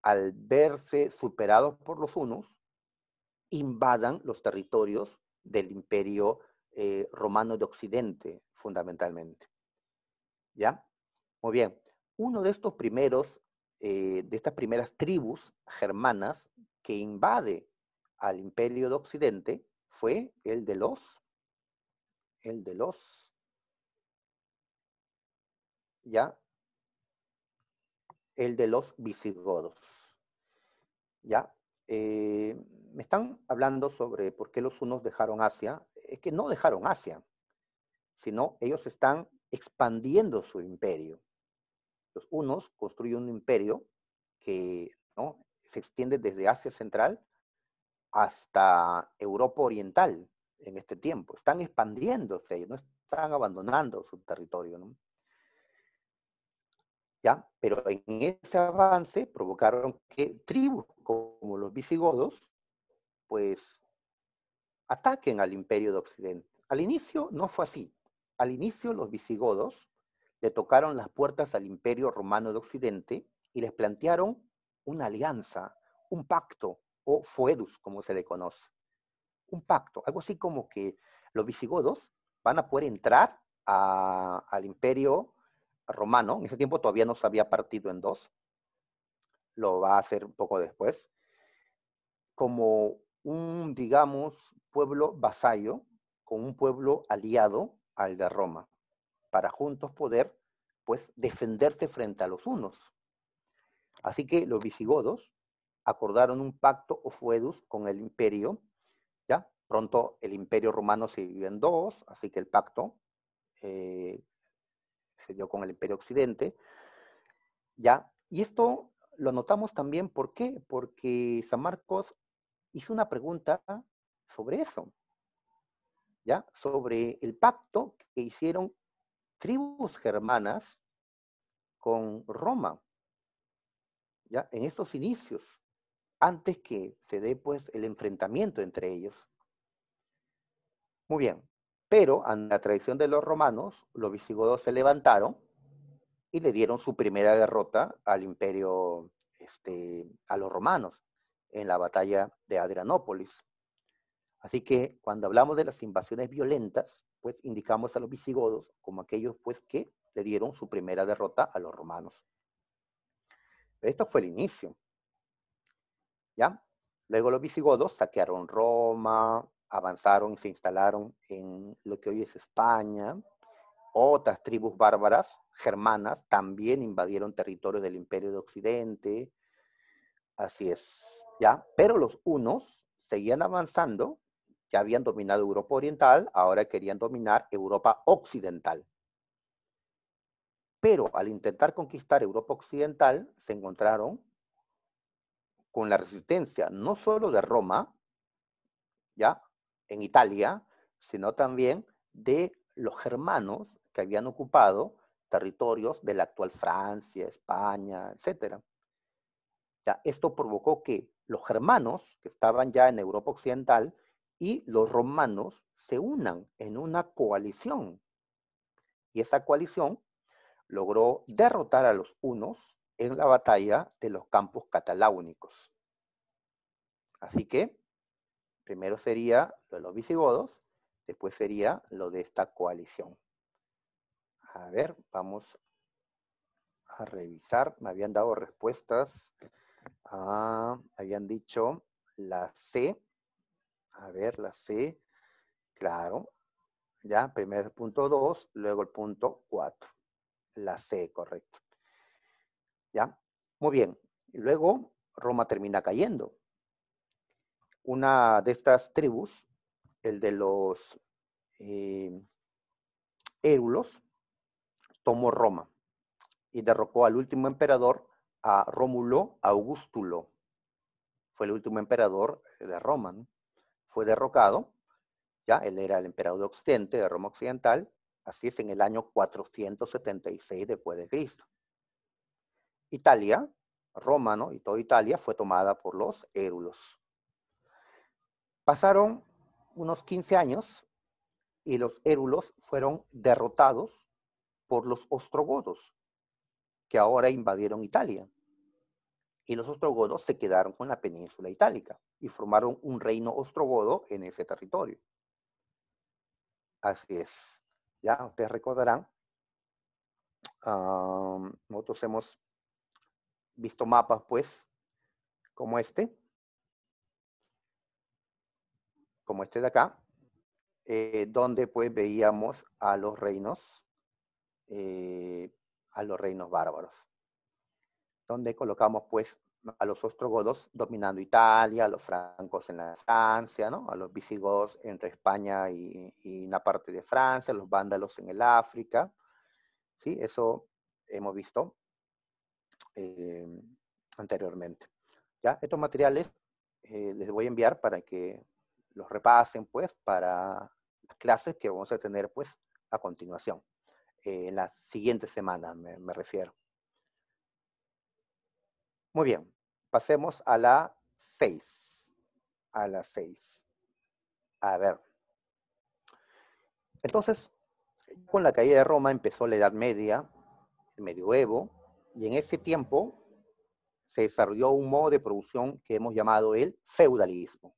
Speaker 1: al verse superados por los unos invadan los territorios del imperio eh, romano de Occidente, fundamentalmente. ¿Ya? Muy bien. Uno de estos primeros, eh, de estas primeras tribus germanas que invade al imperio de Occidente fue el de los el de los, ¿ya? El de los visigodos, ¿ya? Eh, me están hablando sobre por qué los unos dejaron Asia. Es que no dejaron Asia, sino ellos están expandiendo su imperio. Los unos construyen un imperio que se extiende desde Asia Central hasta Europa Oriental en este tiempo. Están expandiéndose, no están abandonando su territorio. ¿Ya? Pero en ese avance provocaron que tribus como los visigodos, pues, ataquen al imperio de Occidente. Al inicio no fue así. Al inicio los visigodos le tocaron las puertas al imperio romano de Occidente y les plantearon una alianza, un pacto o foedus, como se le conoce un pacto, algo así como que los visigodos van a poder entrar al imperio romano, en ese tiempo todavía no se había partido en dos, lo va a hacer un poco después, como un, digamos, pueblo vasallo con un pueblo aliado al de Roma, para juntos poder, pues, defenderse frente a los unos. Así que los visigodos acordaron un pacto o fuedus con el imperio ¿ya? Pronto el imperio Romano se vivió en dos, así que el pacto eh, se dio con el imperio occidente, ¿ya? Y esto lo notamos también, ¿por qué? Porque San Marcos hizo una pregunta sobre eso, ¿ya? Sobre el pacto que hicieron tribus germanas con Roma, ¿ya? En estos inicios, antes que se dé pues el enfrentamiento entre ellos. Muy bien, pero ante la traición de los romanos, los visigodos se levantaron y le dieron su primera derrota al imperio, este, a los romanos, en la batalla de Adrianópolis. Así que cuando hablamos de las invasiones violentas, pues indicamos a los visigodos como aquellos pues que le dieron su primera derrota a los romanos. Esto fue el inicio. Luego los visigodos saquearon Roma, avanzaron, y se instalaron en lo que hoy es España. Otras tribus bárbaras, germanas, también invadieron territorio del Imperio de Occidente. Así es, ¿ya? Pero los unos seguían avanzando, ya habían dominado Europa Oriental, ahora querían dominar Europa Occidental. Pero al intentar conquistar Europa Occidental, se encontraron con la resistencia no solo de Roma, ¿ya? En Italia, sino también de los germanos que habían ocupado territorios de la actual Francia, España, etc. esto provocó que los germanos, que estaban ya en Europa Occidental, y los romanos se unan en una coalición. Y esa coalición logró derrotar a los unos en la batalla de los campos cataláunicos. Así que, primero sería lo de los visigodos, después sería lo de esta coalición. A ver, vamos a revisar. Me habían dado respuestas. Ah, habían dicho la C. A ver, la C. Claro. Ya, primer punto 2, luego el punto 4. La C, correcto. Muy bien. Y luego Roma termina cayendo. Una de estas tribus, el de los eh, Érulos, tomó Roma y derrocó al último emperador, a Rómulo Augustulo. Fue el último emperador de Roma. Fue derrocado, ya él era el emperador de Occidente, de Roma Occidental, así es en el año 476 después de Cristo. Italia, Roma ¿no? y toda Italia fue tomada por los érulos. Pasaron unos 15 años y los érulos fueron derrotados por los ostrogodos, que ahora invadieron Italia. Y los ostrogodos se quedaron con la península itálica y formaron un reino ostrogodo en ese territorio. Así es. Ya ustedes recordarán, nosotros hemos visto mapas, pues, como este, como este de acá, eh, donde pues veíamos a los reinos, eh, a los reinos bárbaros, donde colocamos pues a los ostrogodos dominando Italia, a los francos en la Francia, ¿no? a los visigodos entre España y, y una parte de Francia, a los vándalos en el África, ¿sí? Eso hemos visto. Eh, anteriormente. ¿Ya? Estos materiales eh, les voy a enviar para que los repasen, pues, para las clases que vamos a tener, pues, a continuación. Eh, en la siguiente semana, me, refiero. Muy bien, pasemos a la 6. A la 6. A ver. Entonces, con la caída de Roma empezó la Edad Media, el medioevo, y en ese tiempo se desarrolló un modo de producción que hemos llamado el feudalismo.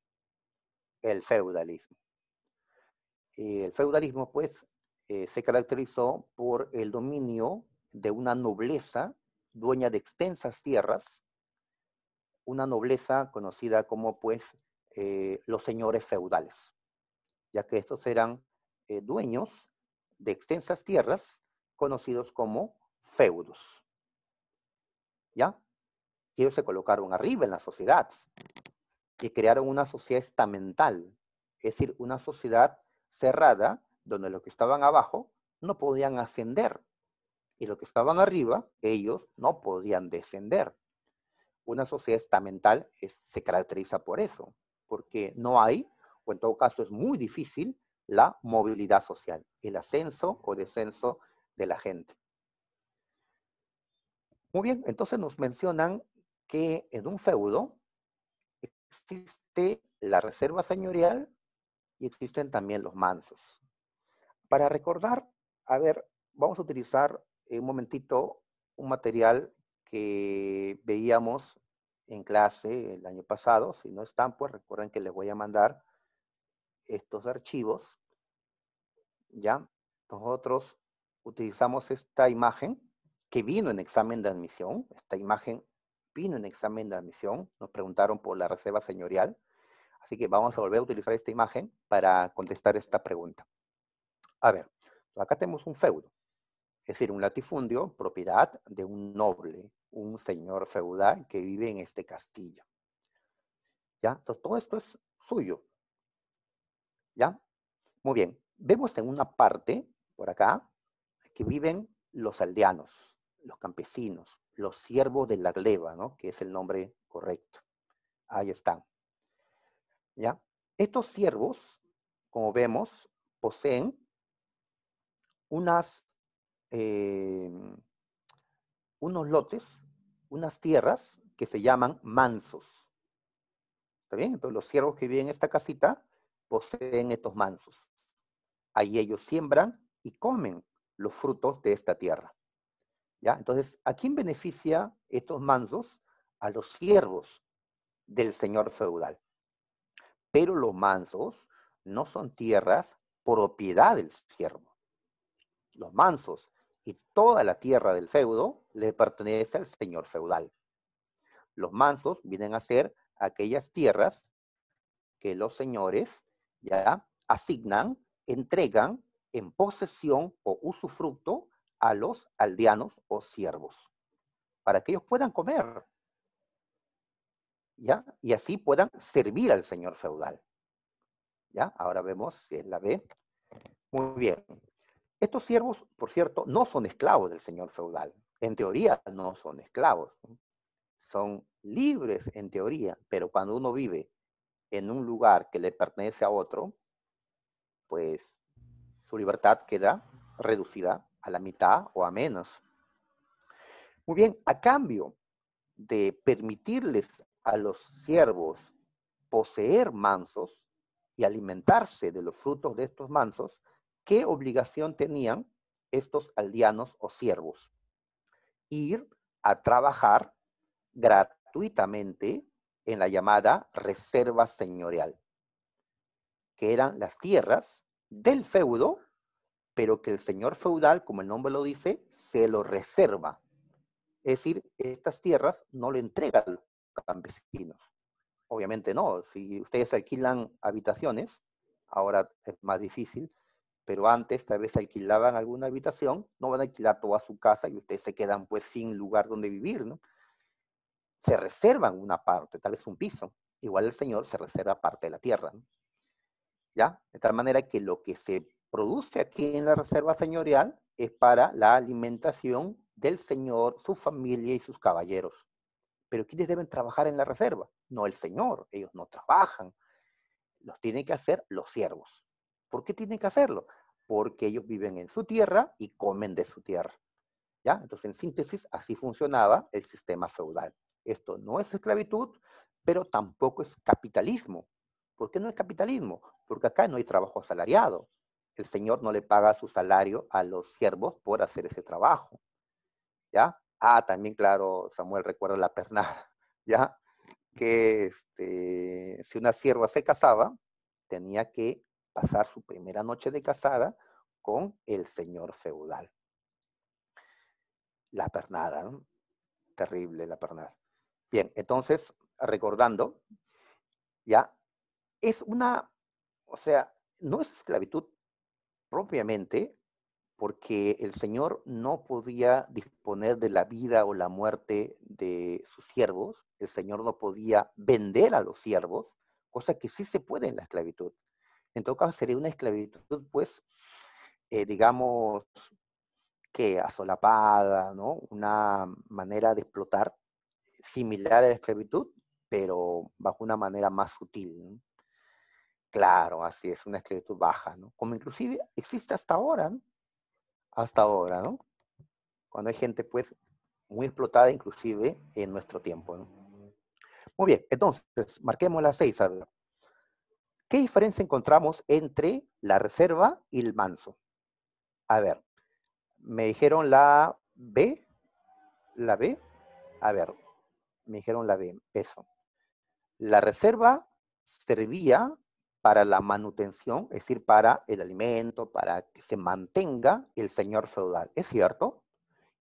Speaker 1: El feudalismo. Eh, el feudalismo, pues, eh, se caracterizó por el dominio de una nobleza dueña de extensas tierras, una nobleza conocida como, pues, eh, los señores feudales, ya que estos eran dueños de extensas tierras conocidos como feudos. ¿ya? Ellos se colocaron arriba en la sociedad y crearon una sociedad estamental, es decir, una sociedad cerrada donde los que estaban abajo no podían ascender y los que estaban arriba, ellos no podían descender. Una sociedad estamental se caracteriza por eso, porque no hay, o en todo caso es muy difícil, la movilidad social, el ascenso o descenso de la gente. Muy bien, entonces nos mencionan que en un feudo existe la reserva señorial y existen también los mansos. Para recordar, a ver, vamos a utilizar un momentito un material que veíamos en clase el año pasado. Si no están, pues recuerden que les voy a mandar estos archivos. ¿Ya? Nosotros utilizamos esta imagen que vino en examen de admisión, esta imagen vino en examen de admisión, nos preguntaron por la reserva señorial, así que vamos a volver a utilizar esta imagen para contestar esta pregunta. A ver, acá tenemos un feudo, es decir, un latifundio, propiedad de un noble, un señor feudal que vive en este castillo. ¿Ya? Entonces, todo esto es suyo. ¿Ya? Muy bien. Vemos en una parte, por acá, que viven los aldeanos los campesinos, los siervos de la gleba, ¿no? que es el nombre correcto. Ahí están. ¿Ya? Estos siervos, como vemos, poseen unas, eh, unos lotes, unas tierras que se llaman mansos. ¿Está bien? Entonces los siervos que viven en esta casita poseen estos mansos. Ahí ellos siembran y comen los frutos de esta tierra. Entonces, ¿a quién beneficia estos mansos? A los siervos del señor feudal. Pero los mansos no son tierras propiedad del siervo. Los mansos y toda la tierra del feudo le pertenece al señor feudal. Los mansos vienen a ser aquellas tierras que los señores ya asignan, entregan en posesión o usufructo a los aldeanos o siervos, para que ellos puedan comer, ¿ya? Y así puedan servir al señor feudal. ¿Ya? Ahora vemos si es la B. Muy bien. Estos siervos, por cierto, no son esclavos del señor feudal. En teoría no son esclavos. Son libres en teoría, pero cuando uno vive en un lugar que le pertenece a otro, pues su libertad queda reducida a la mitad o a menos. Muy bien, a cambio de permitirles a los siervos poseer mansos y alimentarse de los frutos de estos mansos, ¿qué obligación tenían estos aldeanos o siervos? Ir a trabajar gratuitamente en la llamada reserva señorial, que eran las tierras del feudo pero que el señor feudal, como el nombre lo dice, se lo reserva. Es decir, estas tierras no lo entregan a los campesinos. Obviamente no, si ustedes alquilan habitaciones, ahora es más difícil, pero antes tal vez alquilaban alguna habitación, no van a alquilar toda su casa y ustedes se quedan pues sin lugar donde vivir, ¿no? Se reservan una parte, tal vez un piso. Igual el señor se reserva parte de la tierra, ¿no? ¿Ya? De tal manera que lo que se produce aquí en la reserva señorial es para la alimentación del señor, su familia y sus caballeros. Pero ¿quiénes deben trabajar en la reserva? No el señor, ellos no trabajan. Los tienen que hacer los siervos. ¿Por qué tienen que hacerlo? Porque ellos viven en su tierra y comen de su tierra. ¿Ya? Entonces, en síntesis, así funcionaba el sistema feudal. Esto no es esclavitud, pero tampoco es capitalismo. ¿Por qué no es capitalismo? Porque acá no hay trabajo asalariado, el señor no le paga su salario a los siervos por hacer ese trabajo. ¿Ya? Ah, también, claro, Samuel recuerda la pernada, ¿ya? Que este, si una sierva se casaba, tenía que pasar su primera noche de casada con el señor feudal. La pernada, ¿no? terrible la pernada. Bien, entonces, recordando, ya, es una, o sea, no es esclavitud propiamente porque el Señor no podía disponer de la vida o la muerte de sus siervos, el Señor no podía vender a los siervos, cosa que sí se puede en la esclavitud. En todo caso, sería una esclavitud, pues, eh, digamos, que asolapada, ¿no? Una manera de explotar similar a la esclavitud, pero bajo una manera más sutil. ¿no? Claro, así es, una escritura baja, ¿no? Como inclusive existe hasta ahora, ¿no? Hasta ahora, ¿no? Cuando hay gente, pues, muy explotada inclusive en nuestro tiempo, ¿no? Muy bien, entonces, marquemos las seis, ¿Qué diferencia encontramos entre la reserva y el manso? A ver, me dijeron la B, la B, a ver, me dijeron la B, eso. La reserva servía para la manutención, es decir, para el alimento, para que se mantenga el señor feudal. Es cierto.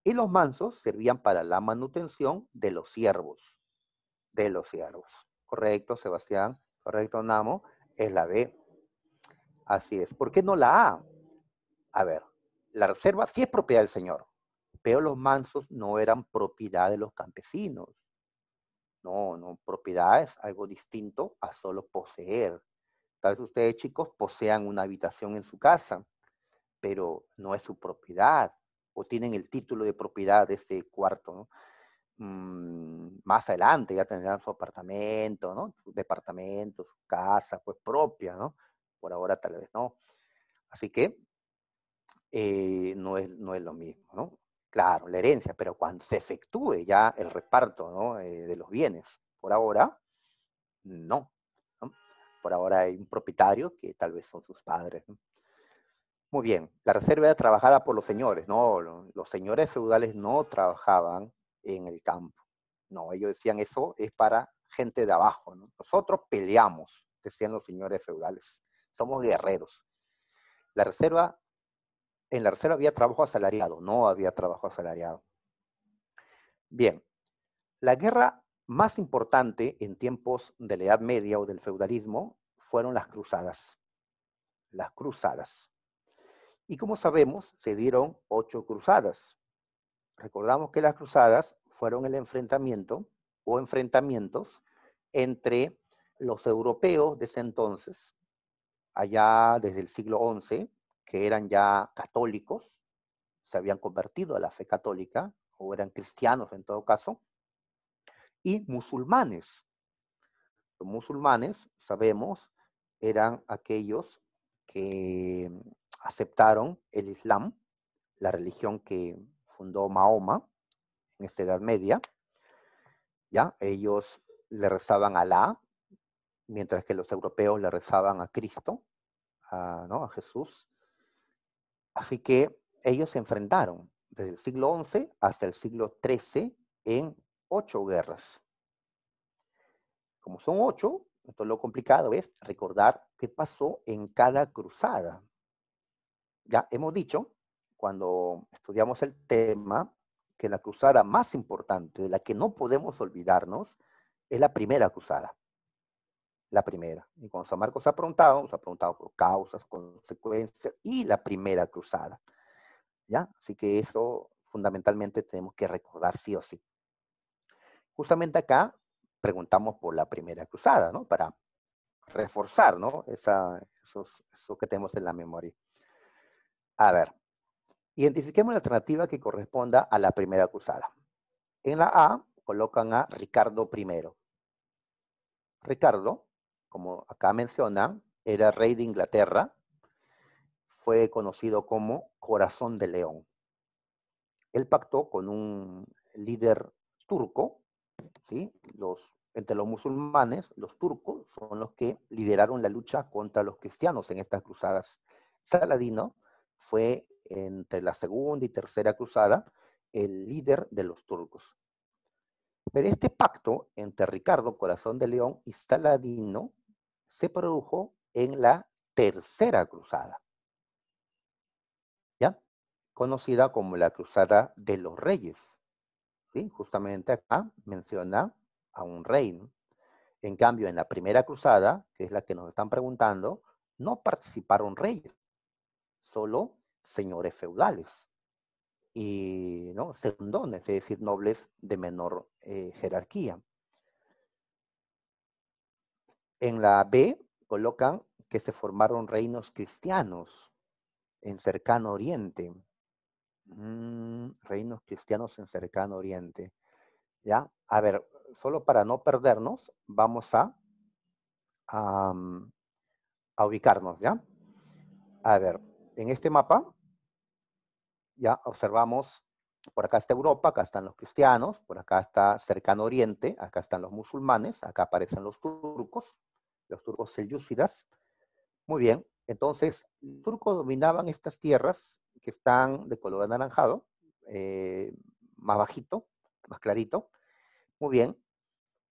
Speaker 1: Y los mansos servían para la manutención de los siervos. De los siervos. Correcto, Sebastián. Correcto, Namo. Es la B. Así es. ¿Por qué no la A? A ver, la reserva sí es propiedad del señor, pero los mansos no eran propiedad de los campesinos. No, no, propiedad es algo distinto a solo poseer. Tal vez ustedes chicos posean una habitación en su casa, pero no es su propiedad o tienen el título de propiedad de ese cuarto, mm, más adelante ya tendrán su apartamento, ¿no? Su departamento, su casa, pues propia, ¿no? Por ahora tal vez no. Así que eh, no, es, no es lo mismo, ¿no? Claro, la herencia, pero cuando se efectúe ya el reparto eh, de los bienes, por ahora, no, por ahora hay un propietario que tal vez son sus padres. Muy bien, la reserva era trabajada por los señores, ¿no? Los señores feudales no trabajaban en el campo. No, ellos decían eso es para gente de abajo. Nosotros peleamos, decían los señores feudales. Somos guerreros. La reserva, en la reserva había trabajo asalariado, no había trabajo asalariado. Bien, la guerra más importante en tiempos de la Edad Media o del feudalismo fueron las cruzadas. Las cruzadas. Y como sabemos, se dieron ocho cruzadas. Recordamos que las cruzadas fueron el enfrentamiento o enfrentamientos entre los europeos de ese entonces, allá desde el siglo XI, que eran ya católicos, se habían convertido a la fe católica, o eran cristianos en todo caso, y musulmanes. Los musulmanes, sabemos, eran aquellos que mm, aceptaron el Islam, la religión que fundó Mahoma en esta Edad Media. ¿ya? Ellos le rezaban a Alá, mientras que los europeos le rezaban a Cristo, a, ¿no? a Jesús. Así que ellos se enfrentaron desde el siglo XI hasta el siglo XIII en ocho guerras. Como son ocho, entonces lo complicado es recordar qué pasó en cada cruzada. Ya hemos dicho, cuando estudiamos el tema, que la cruzada más importante, de la que no podemos olvidarnos, es la primera cruzada. La primera. Y cuando San Marcos ha preguntado, nos ha preguntado por causas, consecuencias y la primera cruzada. ¿Ya? Así que eso fundamentalmente tenemos que recordar sí o sí justamente acá preguntamos por la primera cruzada, ¿no? Para reforzar, ¿no? eso, eso que tenemos en la memoria. A ver, identifiquemos la alternativa que corresponda a la primera cruzada. En la A colocan a Ricardo I. Ricardo, como acá mencionan, era rey de Inglaterra, fue conocido como Corazón de León. Él pactó con un líder turco entre los musulmanes, los turcos son los que lideraron la lucha contra los cristianos en estas cruzadas. Saladino fue entre la segunda y tercera cruzada el líder de los turcos. Pero este pacto entre Ricardo, Corazón de León y Saladino se produjo en la tercera cruzada, ¿ya? Conocida como la Cruzada de los Reyes. Justamente acá menciona a un reino. En cambio, en la primera cruzada, que es la que nos están preguntando, no participaron reyes, solo señores feudales y ¿no? segundones, es decir, nobles de menor eh, jerarquía. En la B colocan que se formaron reinos cristianos en cercano oriente, Mm, reinos cristianos en cercano oriente. ¿Ya? A ver, solo para no perdernos, vamos a, a ubicarnos, ¿ya? A ver, en este mapa ya observamos, por acá está Europa, acá están los cristianos, por acá está cercano oriente, acá están los musulmanes, acá aparecen los turcos, los turcos selyúcidas. Muy bien, entonces, los turcos dominaban estas tierras están de color anaranjado, eh, más bajito, más clarito. Muy bien,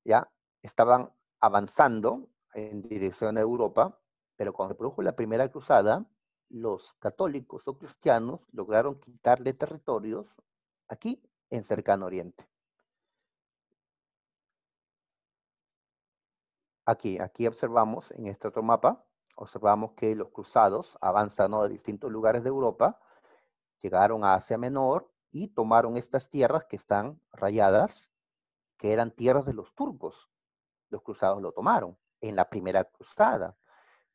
Speaker 1: ya estaban avanzando en dirección a Europa, pero cuando se produjo la primera cruzada, los católicos o cristianos lograron quitarle territorios aquí en Cercano Oriente. Aquí, aquí observamos en este otro mapa, observamos que los cruzados avanzan a distintos lugares de Europa llegaron a Asia Menor y tomaron estas tierras que están rayadas, que eran tierras de los turcos. Los cruzados lo tomaron en la primera cruzada.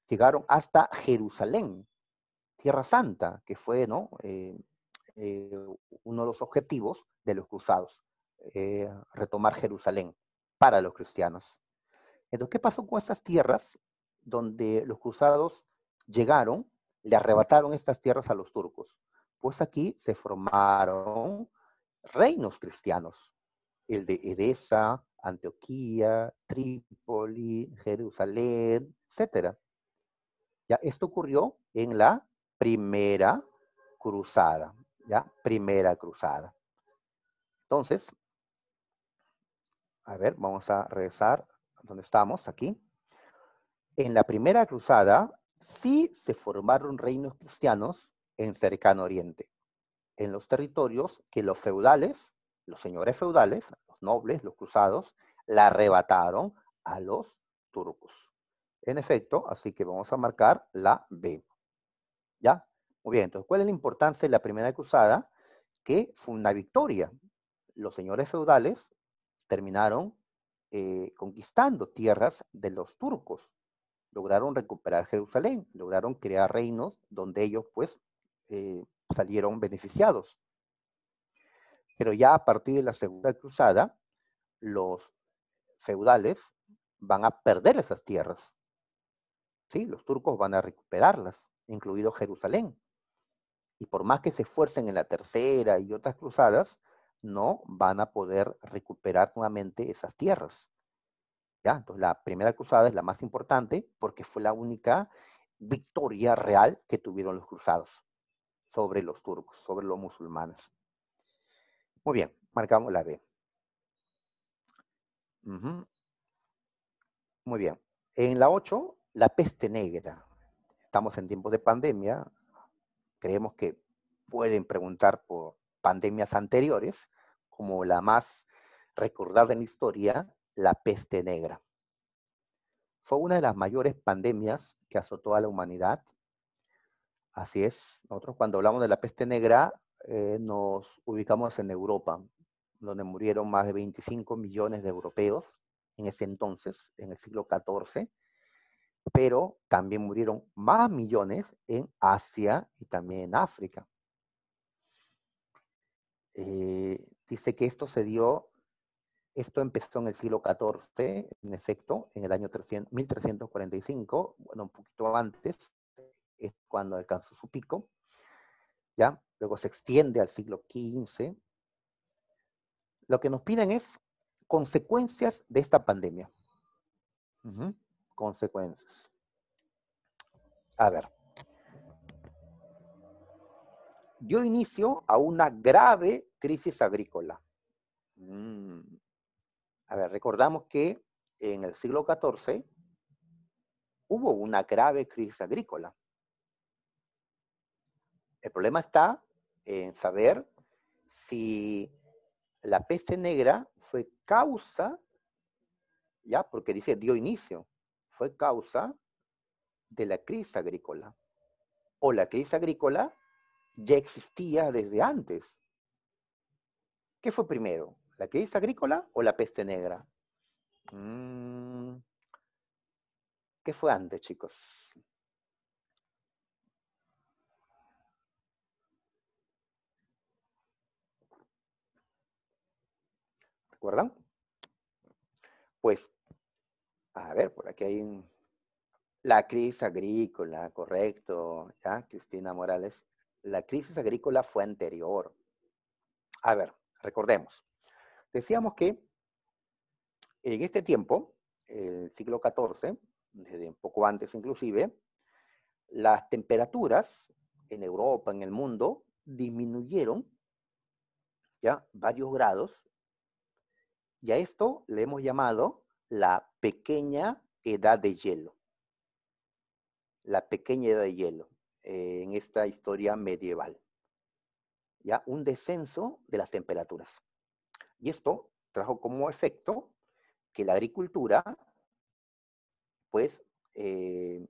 Speaker 1: Llegaron hasta Jerusalén, Tierra Santa, que fue eh, eh, uno de los objetivos de los cruzados, eh, retomar Jerusalén para los cristianos. Entonces, ¿qué pasó con estas tierras donde los cruzados llegaron, le arrebataron estas tierras a los turcos? pues aquí se formaron reinos cristianos, el de Edesa, Antioquía, Trípoli, Jerusalén, etc. Ya esto ocurrió en la primera cruzada, ya primera cruzada. Entonces, a ver, vamos a regresar donde estamos, aquí. En la primera cruzada sí se formaron reinos cristianos en Cercano Oriente, en los territorios que los feudales, los señores feudales, los nobles, los cruzados, la arrebataron a los turcos. En efecto, así que vamos a marcar la B. ¿Ya? Muy bien, entonces, ¿cuál es la importancia de la primera cruzada? Que fue una victoria. Los señores feudales terminaron eh, conquistando tierras de los turcos. Lograron recuperar Jerusalén, lograron crear reinos donde ellos, pues, eh, salieron beneficiados. Pero ya a partir de la Segunda Cruzada, los feudales van a perder esas tierras. Sí, los turcos van a recuperarlas, incluido Jerusalén. Y por más que se esfuercen en la tercera y otras cruzadas, no van a poder recuperar nuevamente esas tierras. ¿Ya? Entonces, la primera cruzada es la más importante porque fue la única victoria real que tuvieron los cruzados sobre los turcos, sobre los musulmanes. Muy bien, marcamos la B. Muy bien. En la 8, la peste negra. Estamos en tiempos de pandemia. Creemos que pueden preguntar por pandemias anteriores, como la más recordada en la historia, la peste negra. Fue una de las mayores pandemias que azotó a la humanidad Así es, nosotros cuando hablamos de la peste negra eh, nos ubicamos en Europa, donde murieron más de 25 millones de europeos en ese entonces, en el siglo XIV, pero también murieron más millones en Asia y también en África. Eh, dice que esto se dio, esto empezó en el siglo XIV, en efecto, en el año 1345, bueno, un poquito antes, es cuando alcanzó su pico, ¿ya? Luego se extiende al siglo XV. Lo que nos piden es consecuencias de esta pandemia. Consecuencias. A ver. Dio inicio a una grave crisis agrícola. Mm. A ver, recordamos que en el siglo XIV hubo una grave crisis agrícola. El problema está en saber si la peste negra fue causa, ya, porque dice dio inicio, fue causa de la crisis agrícola. O la crisis agrícola ya existía desde antes. ¿Qué fue primero? ¿La crisis agrícola o la peste negra? Mm. ¿Qué fue antes, chicos? acuerdan? Pues, a ver, por aquí hay la crisis agrícola, correcto, ¿ya? Cristina Morales. La crisis agrícola fue anterior. A ver, recordemos. Decíamos que en este tiempo, el siglo XIV, desde un poco antes inclusive, las temperaturas en Europa, en el mundo, disminuyeron ya varios grados y a esto le hemos llamado la pequeña edad de hielo. La pequeña edad de hielo eh, en esta historia medieval. Ya un descenso de las temperaturas. Y esto trajo como efecto que la agricultura, pues, eh,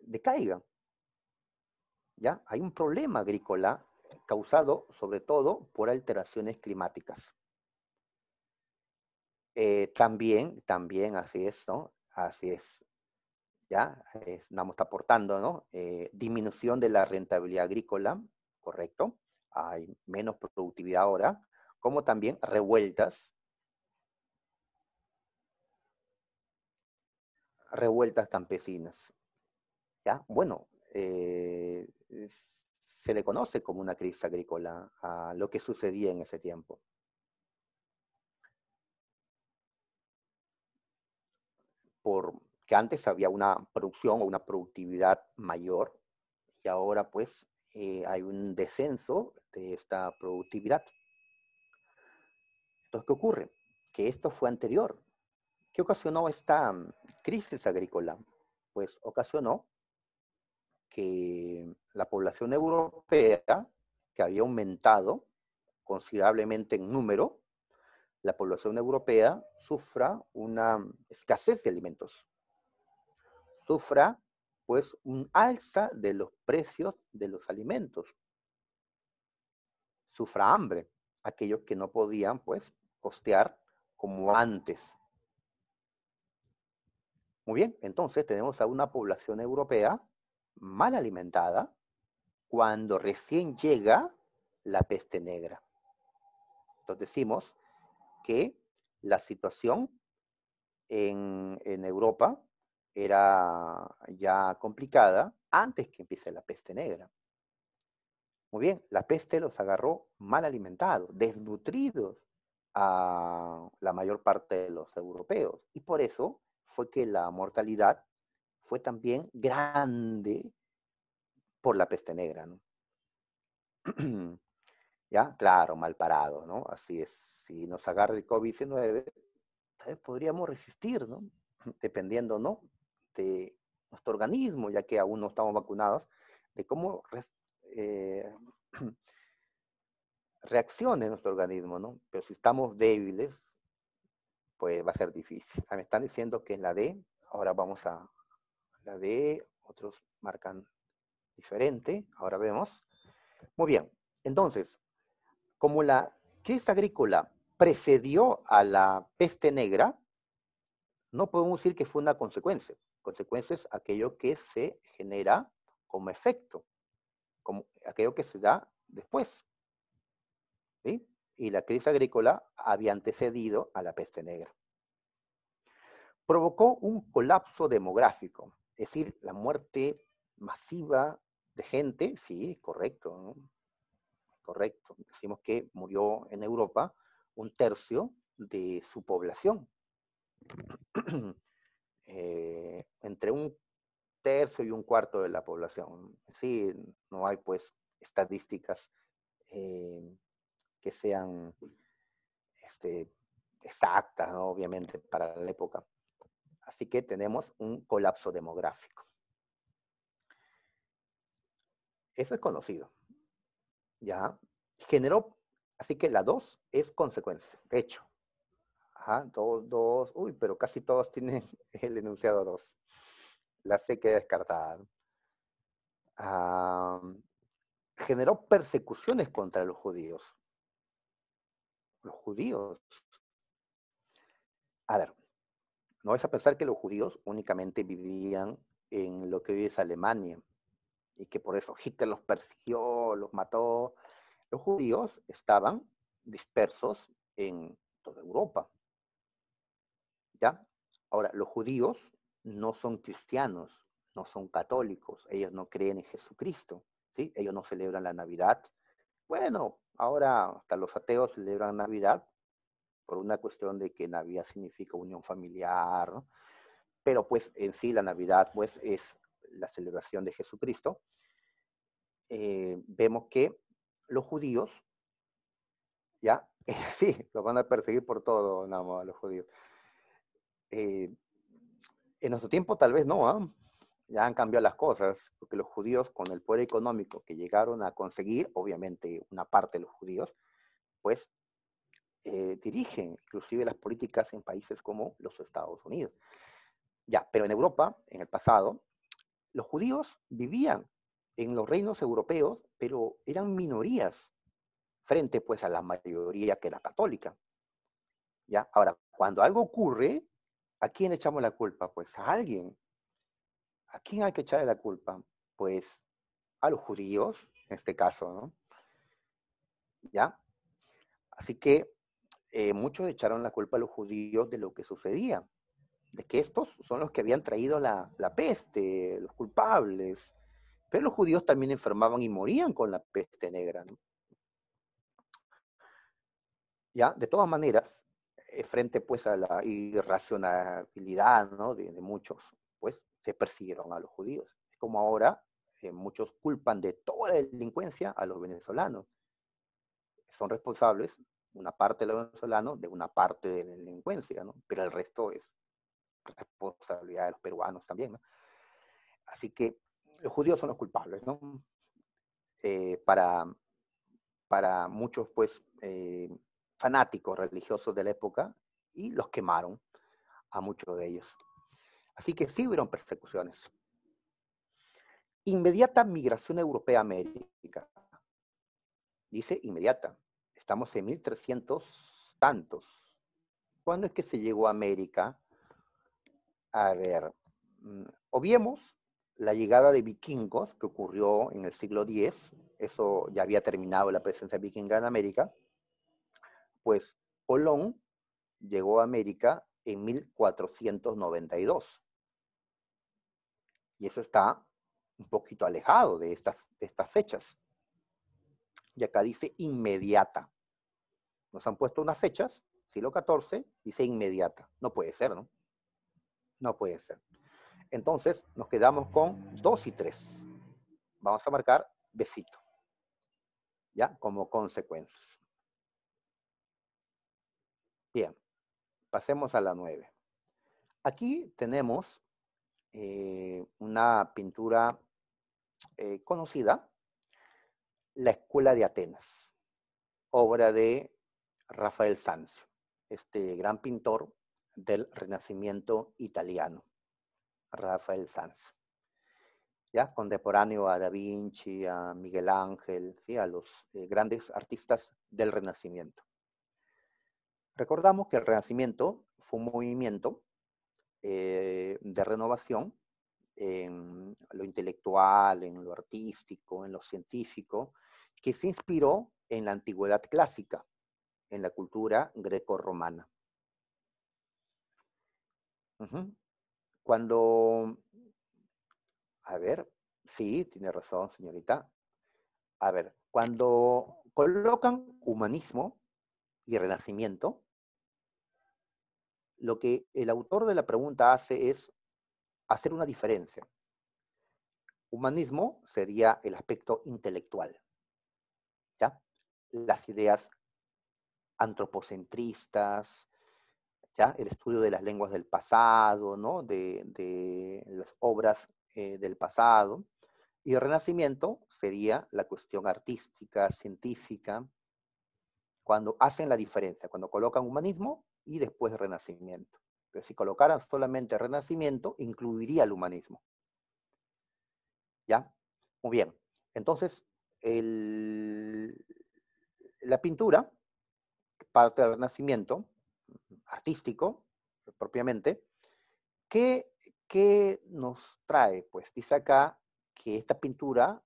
Speaker 1: decaiga. ¿Ya? Hay un problema agrícola causado sobre todo por alteraciones climáticas. Eh, también, también, así es, ¿no? Así es. Ya, estamos aportando, ¿no? Eh, disminución de la rentabilidad agrícola, correcto. Hay menos productividad ahora, como también revueltas. Revueltas campesinas. Ya, bueno, eh, se le conoce como una crisis agrícola a lo que sucedía en ese tiempo. por que antes había una producción o una productividad mayor y ahora pues eh, hay un descenso de esta productividad. Entonces, ¿qué ocurre? Que esto fue anterior. ¿Qué ocasionó esta mm, crisis agrícola? Pues ocasionó que la población europea, que había aumentado considerablemente en número, la población europea sufra una escasez de alimentos, sufra pues un alza de los precios de los alimentos, sufra hambre, aquellos que no podían pues costear como antes. Muy bien, entonces tenemos a una población europea mal alimentada cuando recién llega la peste negra. Entonces decimos que la situación en, Europa era ya complicada antes que empiece la peste negra. Muy bien, la peste los agarró mal alimentados, desnutridos a la mayor parte de los europeos. Y por eso fue que la mortalidad fue también grande por la peste negra. ¿no? ¿Ya? Claro, mal parado, ¿no? Así es, si nos agarra el COVID-19, eh, podríamos resistir, ¿no? Dependiendo, ¿no? De nuestro organismo, ya que aún no estamos vacunados, de cómo eh, reaccione nuestro organismo, ¿no? Pero si estamos débiles, pues va a ser difícil. Ah, me están diciendo que es la D, ahora vamos a la D, otros marcan diferente, ahora vemos. Muy bien, entonces, como la crisis agrícola precedió a la peste negra, no podemos decir que fue una consecuencia. Consecuencia es aquello que se genera como efecto, como aquello que se da después. Y la crisis agrícola había antecedido a la peste negra. Provocó un colapso demográfico, es decir, la muerte masiva de gente, sí, correcto, correcto. Decimos que murió en Europa un tercio de su población. Eh, entre un tercio y un cuarto de la población. Sí, no hay pues estadísticas eh, que sean este, exactas, obviamente, para la época. Así que tenemos un colapso demográfico. Eso es conocido. ¿ya? Generó, así que la 2 es consecuencia, de hecho. Ajá, 2, 2, uy, pero casi todos tienen el enunciado 2. La C queda descartada. generó persecuciones contra los judíos. Los judíos. A ver, no vas a pensar que los judíos únicamente vivían en lo que hoy es Alemania, y que por eso Hitler los persiguió, los mató. Los judíos estaban dispersos en toda Europa. ¿Ya? Ahora, los judíos no son cristianos, no son católicos, ellos no creen en Jesucristo, ¿sí? Ellos no celebran la Navidad. Bueno, ahora hasta los ateos celebran Navidad por una cuestión de que Navidad significa unión familiar, pero pues en sí la Navidad pues es la celebración de Jesucristo, eh, vemos que los judíos, ya, sí, los van a perseguir por todo, nada más, los judíos. Eh, en nuestro tiempo tal vez no, ¿ah? ya han cambiado las cosas, porque los judíos con el poder económico que llegaron a conseguir, obviamente una parte de los judíos, pues eh, dirigen inclusive las políticas en países como los Estados Unidos. Ya, pero en Europa, en el pasado, los judíos vivían en los reinos europeos, pero eran minorías frente pues a la mayoría que era católica. ¿Ya? Ahora, cuando algo ocurre, ¿a quién echamos la culpa? Pues a alguien. ¿A quién hay que echarle la culpa? Pues a los judíos, en este caso, ¿no? ¿Ya? Así que eh, muchos echaron la culpa a los judíos de lo que sucedía de que estos son los que habían traído la, peste, los culpables. Pero los judíos también enfermaban y morían con la peste negra. ¿Ya? De todas maneras, eh, frente pues a la irracionalidad ¿no? de, muchos, pues se persiguieron a los judíos. es Como ahora eh, muchos culpan de toda la delincuencia a los venezolanos. Son responsables una parte de los venezolanos de una parte de la delincuencia, ¿no? pero el resto es responsabilidad de los peruanos también. Así que los judíos son los culpables, ¿no? Eh, para, para muchos, pues, eh, fanáticos religiosos de la época y los quemaron a muchos de ellos. Así que sí hubieron persecuciones. Inmediata migración europea a América. Dice inmediata. Estamos en 1300 tantos. ¿Cuándo es que se llegó a América? A ver, mm, obviemos la llegada de vikingos que ocurrió en el siglo X, eso ya había terminado la presencia vikinga en América, pues Colón llegó a América en 1492. Y eso está un poquito alejado de estas, de estas fechas. Y acá dice inmediata. Nos han puesto unas fechas, siglo XIV, dice inmediata. No puede ser, ¿no? No puede ser. Entonces nos quedamos con 2 y 3. Vamos a marcar besito. ¿Ya? Como consecuencias. Bien. Pasemos a la 9. Aquí tenemos eh, una pintura eh, conocida, La Escuela de Atenas, obra de Rafael Sanz, este gran pintor del Renacimiento italiano, Rafael Sanz. ¿Ya? Contemporáneo a Da Vinci, a Miguel Ángel, ¿sí? a los eh, grandes artistas del Renacimiento. Recordamos que el Renacimiento fue un movimiento eh, de renovación en lo intelectual, en lo artístico, en lo científico, que se inspiró en la antigüedad clásica, en la cultura greco-romana. Cuando, a ver, sí, tiene razón, señorita. A ver, cuando colocan humanismo y renacimiento, lo que el autor de la pregunta hace es hacer una diferencia. Humanismo sería el aspecto intelectual, ¿ya? Las ideas antropocentristas, el estudio de las lenguas del pasado, ¿no? De, las obras eh, del pasado. Y el renacimiento sería la cuestión artística, científica, cuando hacen la diferencia, cuando colocan humanismo y después renacimiento. Pero si colocaran solamente renacimiento, incluiría el humanismo. ¿Ya? Muy bien. Entonces, la pintura, parte del renacimiento, artístico, propiamente, que, nos trae? Pues dice acá que esta pintura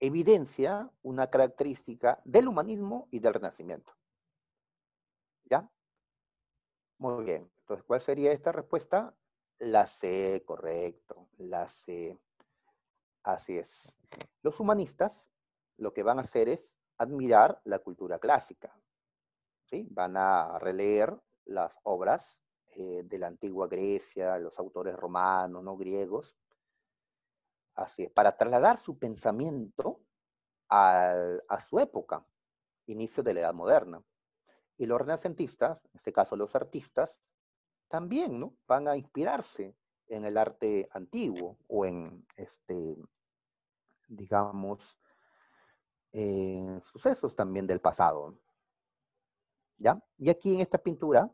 Speaker 1: evidencia una característica del humanismo y del renacimiento. ¿Ya? Muy bien. Entonces, ¿cuál sería esta respuesta? La C, correcto. La C. Así es. Los humanistas lo que van a hacer es admirar la cultura clásica. ¿sí? Van a releer las obras eh, de la antigua Grecia, los autores romanos, no griegos, así es, para trasladar su pensamiento a su época, inicio de la Edad Moderna. Y los renacentistas, en este caso los artistas, también ¿no? van a inspirarse en el arte antiguo o en, este, digamos, eh, sucesos también del pasado. Y aquí en esta pintura,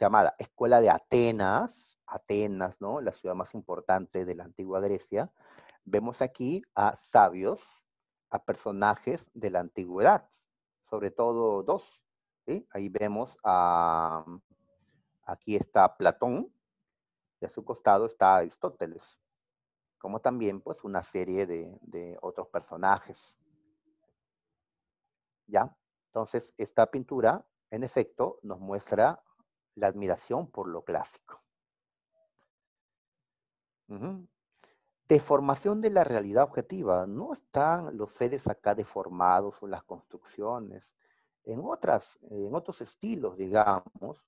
Speaker 1: llamada Escuela de Atenas, Atenas, ¿no? La ciudad más importante de la antigua Grecia, vemos aquí a sabios, a personajes de la antigüedad, sobre todo dos, Ahí vemos a, aquí está Platón, y a su costado está Aristóteles, como también pues una serie de, de otros personajes. ¿Ya? Entonces, esta pintura en efecto, nos muestra la admiración por lo clásico. Deformación de la realidad objetiva. No están los seres acá deformados o las construcciones. En, otras, en otros estilos, digamos,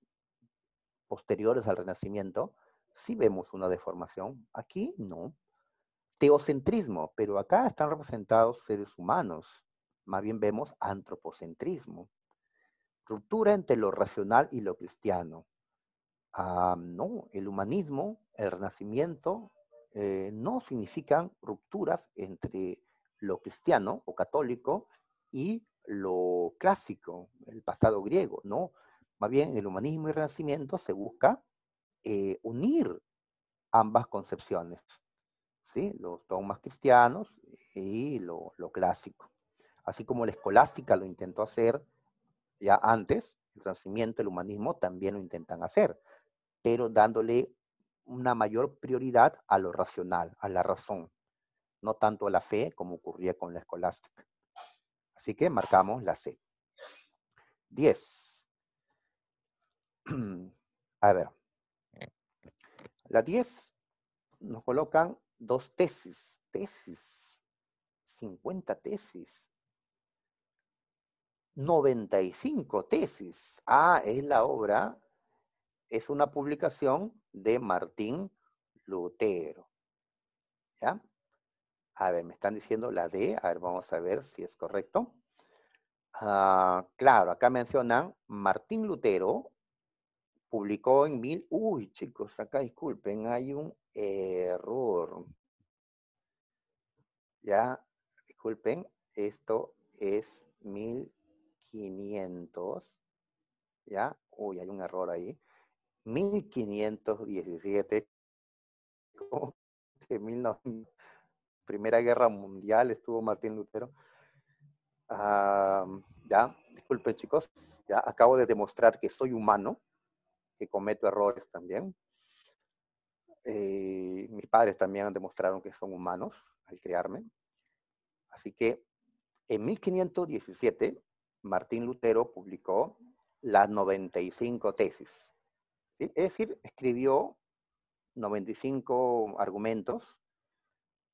Speaker 1: posteriores al Renacimiento, sí vemos una deformación. Aquí no. Teocentrismo, pero acá están representados seres humanos. Más bien vemos antropocentrismo ruptura entre lo racional y lo cristiano. Ah, no, el humanismo, el renacimiento, eh, no significan rupturas entre lo cristiano o católico y lo clásico, el pasado griego, ¿no? Más bien, el humanismo y el renacimiento se busca eh, unir ambas concepciones, ¿sí? Los dogmas cristianos y lo clásico. Así como la escolástica lo intentó hacer ya antes, el renacimiento, el humanismo también lo intentan hacer, pero dándole una mayor prioridad a lo racional, a la razón, no tanto a la fe como ocurría con la escolástica. Así que marcamos la C. 10. A ver. La 10 nos colocan dos tesis, tesis, 50 tesis. 95 tesis. Ah, es la obra, es una publicación de Martín Lutero. ¿Ya? A ver, me están diciendo la D, a ver, vamos a ver si es correcto. Ah, claro, acá mencionan Martín Lutero publicó en mil... Uy, chicos, acá disculpen, hay un error. Ya, disculpen, esto es mil... ¿ya? Uy, hay un error ahí. 1517, que Primera Guerra Mundial estuvo Martín Lutero. Ah, ya, disculpen chicos, ya acabo de demostrar que soy humano, que cometo errores también. Eh, mis padres también demostraron que son humanos al criarme. Así que en 1517 Martín Lutero publicó las 95 tesis. Es decir, escribió 95 argumentos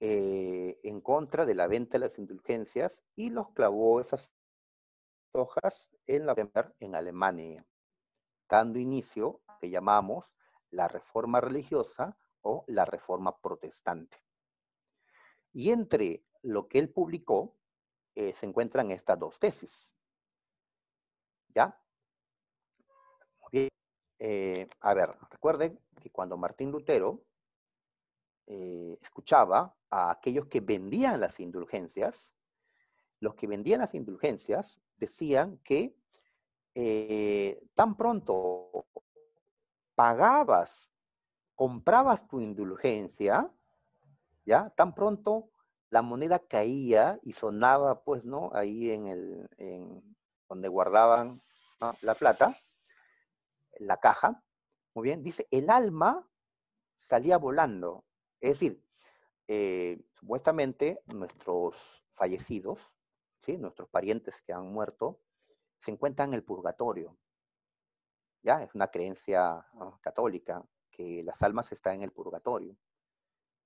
Speaker 1: eh, en contra de la venta de las indulgencias y los clavó esas hojas en la en Alemania, dando inicio a que llamamos la reforma religiosa o la reforma protestante. Y entre lo que él publicó eh, se encuentran estas dos tesis. ¿Ya? Eh, a ver, recuerden que cuando Martín Lutero eh, escuchaba a aquellos que vendían las indulgencias, los que vendían las indulgencias decían que eh, tan pronto pagabas, comprabas tu indulgencia, ¿ya? Tan pronto la moneda caía y sonaba, pues, ¿no? Ahí en el, donde guardaban la plata, la caja, muy bien, dice, el alma salía volando. Es decir, eh, supuestamente nuestros fallecidos, ¿sí? nuestros parientes que han muerto, se encuentran en el purgatorio. Ya, es una creencia católica que las almas están en el purgatorio.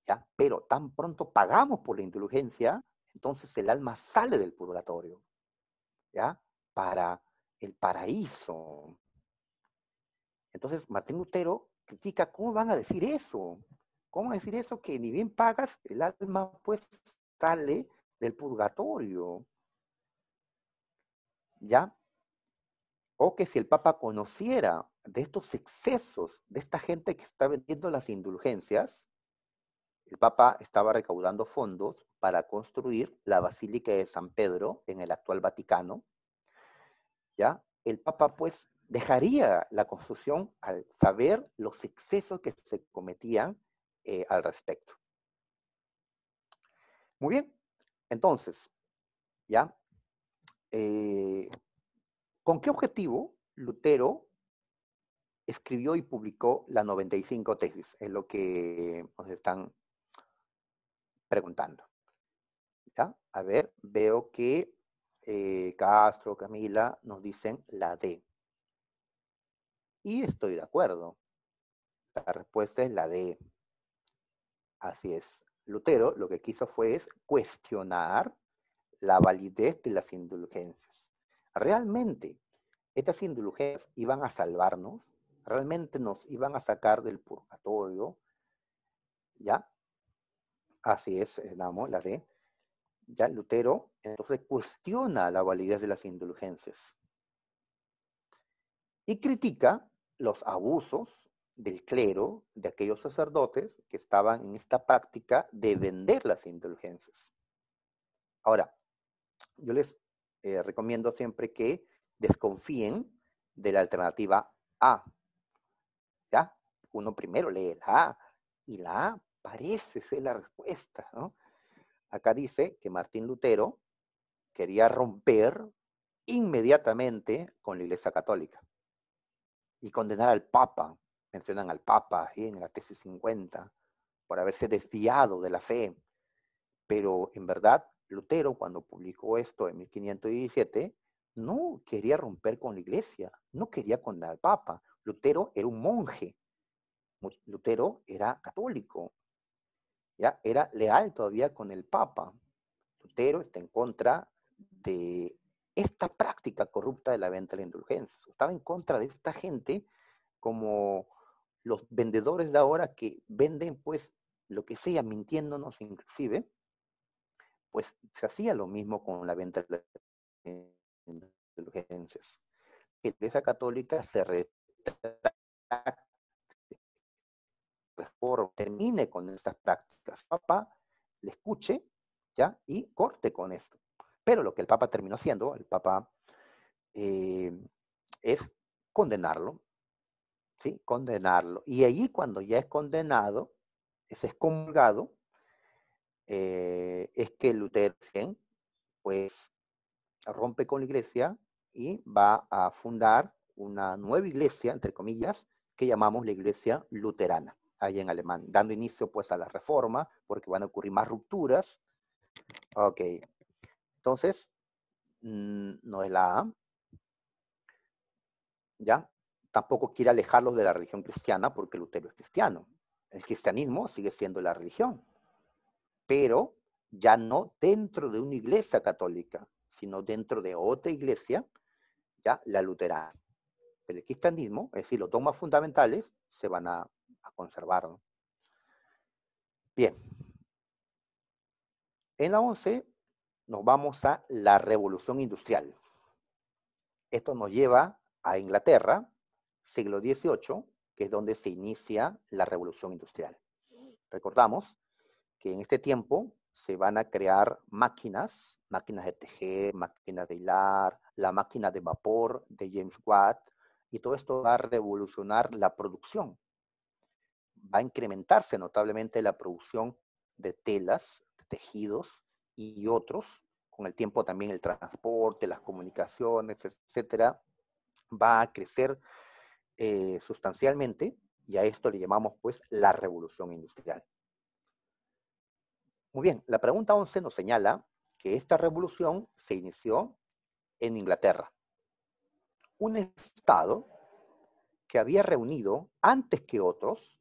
Speaker 1: ¿ya? Pero tan pronto pagamos por la indulgencia, entonces el alma sale del purgatorio. ¿ya? para el paraíso. Entonces, Martín Lutero critica, ¿cómo van a decir eso? ¿Cómo decir eso que ni bien pagas, el alma pues sale del purgatorio? ¿Ya? O que si el Papa conociera de estos excesos, de esta gente que está vendiendo las indulgencias, el Papa estaba recaudando fondos para construir la Basílica de San Pedro en el actual Vaticano, el Papa pues dejaría la construcción al saber los excesos que se cometían eh, al respecto. Muy bien, entonces, ¿ya? Eh, ¿Con qué objetivo Lutero escribió y publicó la 95 tesis? Es lo que nos están preguntando. A ver, veo que eh, Castro, Camila, nos dicen la D. Y estoy de acuerdo. La respuesta es la D. Así es. Lutero lo que quiso fue es cuestionar la validez de las indulgencias. ¿Realmente estas indulgencias iban a salvarnos? ¿Realmente nos iban a sacar del purgatorio? ¿Ya? Así es, eh, damos la D ya Lutero entonces cuestiona la validez de las indulgencias y critica los abusos del clero, de aquellos sacerdotes que estaban en esta práctica de vender las indulgencias. Ahora, yo les eh, recomiendo siempre que desconfíen de la alternativa A. ¿Ya? Uno primero lee la A y la A parece ser la respuesta, ¿no? Acá dice que Martín Lutero quería romper inmediatamente con la Iglesia Católica y condenar al Papa. Mencionan al Papa en la tesis 50 por haberse desviado de la fe. Pero en verdad, Lutero, cuando publicó esto en 1517, no quería romper con la Iglesia, no quería condenar al Papa. Lutero era un monje. Lutero era católico. Era leal todavía con el Papa. Lutero está en contra de esta práctica corrupta de la venta de la indulgencia. Estaba en contra de esta gente como los vendedores de ahora que venden pues lo que sea, mintiéndonos inclusive, pues se hacía lo mismo con la venta de indulgencias. La Iglesia Católica se termine con estas prácticas. papá, le escuche ¿ya? y corte con esto. Pero lo que el Papa terminó haciendo, el Papa, eh, es condenarlo, ¿sí? Condenarlo. Y allí cuando ya es condenado, es excomulgado, eh, es que Lutero, pues, rompe con la iglesia y va a fundar una nueva iglesia, entre comillas, que llamamos la iglesia luterana ahí en alemán, dando inicio pues a la reforma, porque van a ocurrir más rupturas. Ok, entonces, mm, no es la A. ¿Ya? Tampoco quiere alejarlos de la religión cristiana porque Lutero es cristiano. El cristianismo sigue siendo la religión, pero ya no dentro de una iglesia católica, sino dentro de otra iglesia, ya la luterana. El cristianismo, es decir, los dogmas fundamentales se van a a conservar. Bien. En la 11 nos vamos a la revolución industrial. Esto nos lleva a Inglaterra, siglo XVIII, que es donde se inicia la revolución industrial. Recordamos que en este tiempo se van a crear máquinas, máquinas de tejer, máquinas de hilar, la máquina de vapor de James Watt, y todo esto va a revolucionar la producción va a incrementarse notablemente la producción de telas, de tejidos y otros. Con el tiempo también el transporte, las comunicaciones, etcétera, va a crecer eh, sustancialmente y a esto le llamamos pues la revolución industrial. Muy bien, la pregunta 11 nos señala que esta revolución se inició en Inglaterra. Un Estado que había reunido antes que otros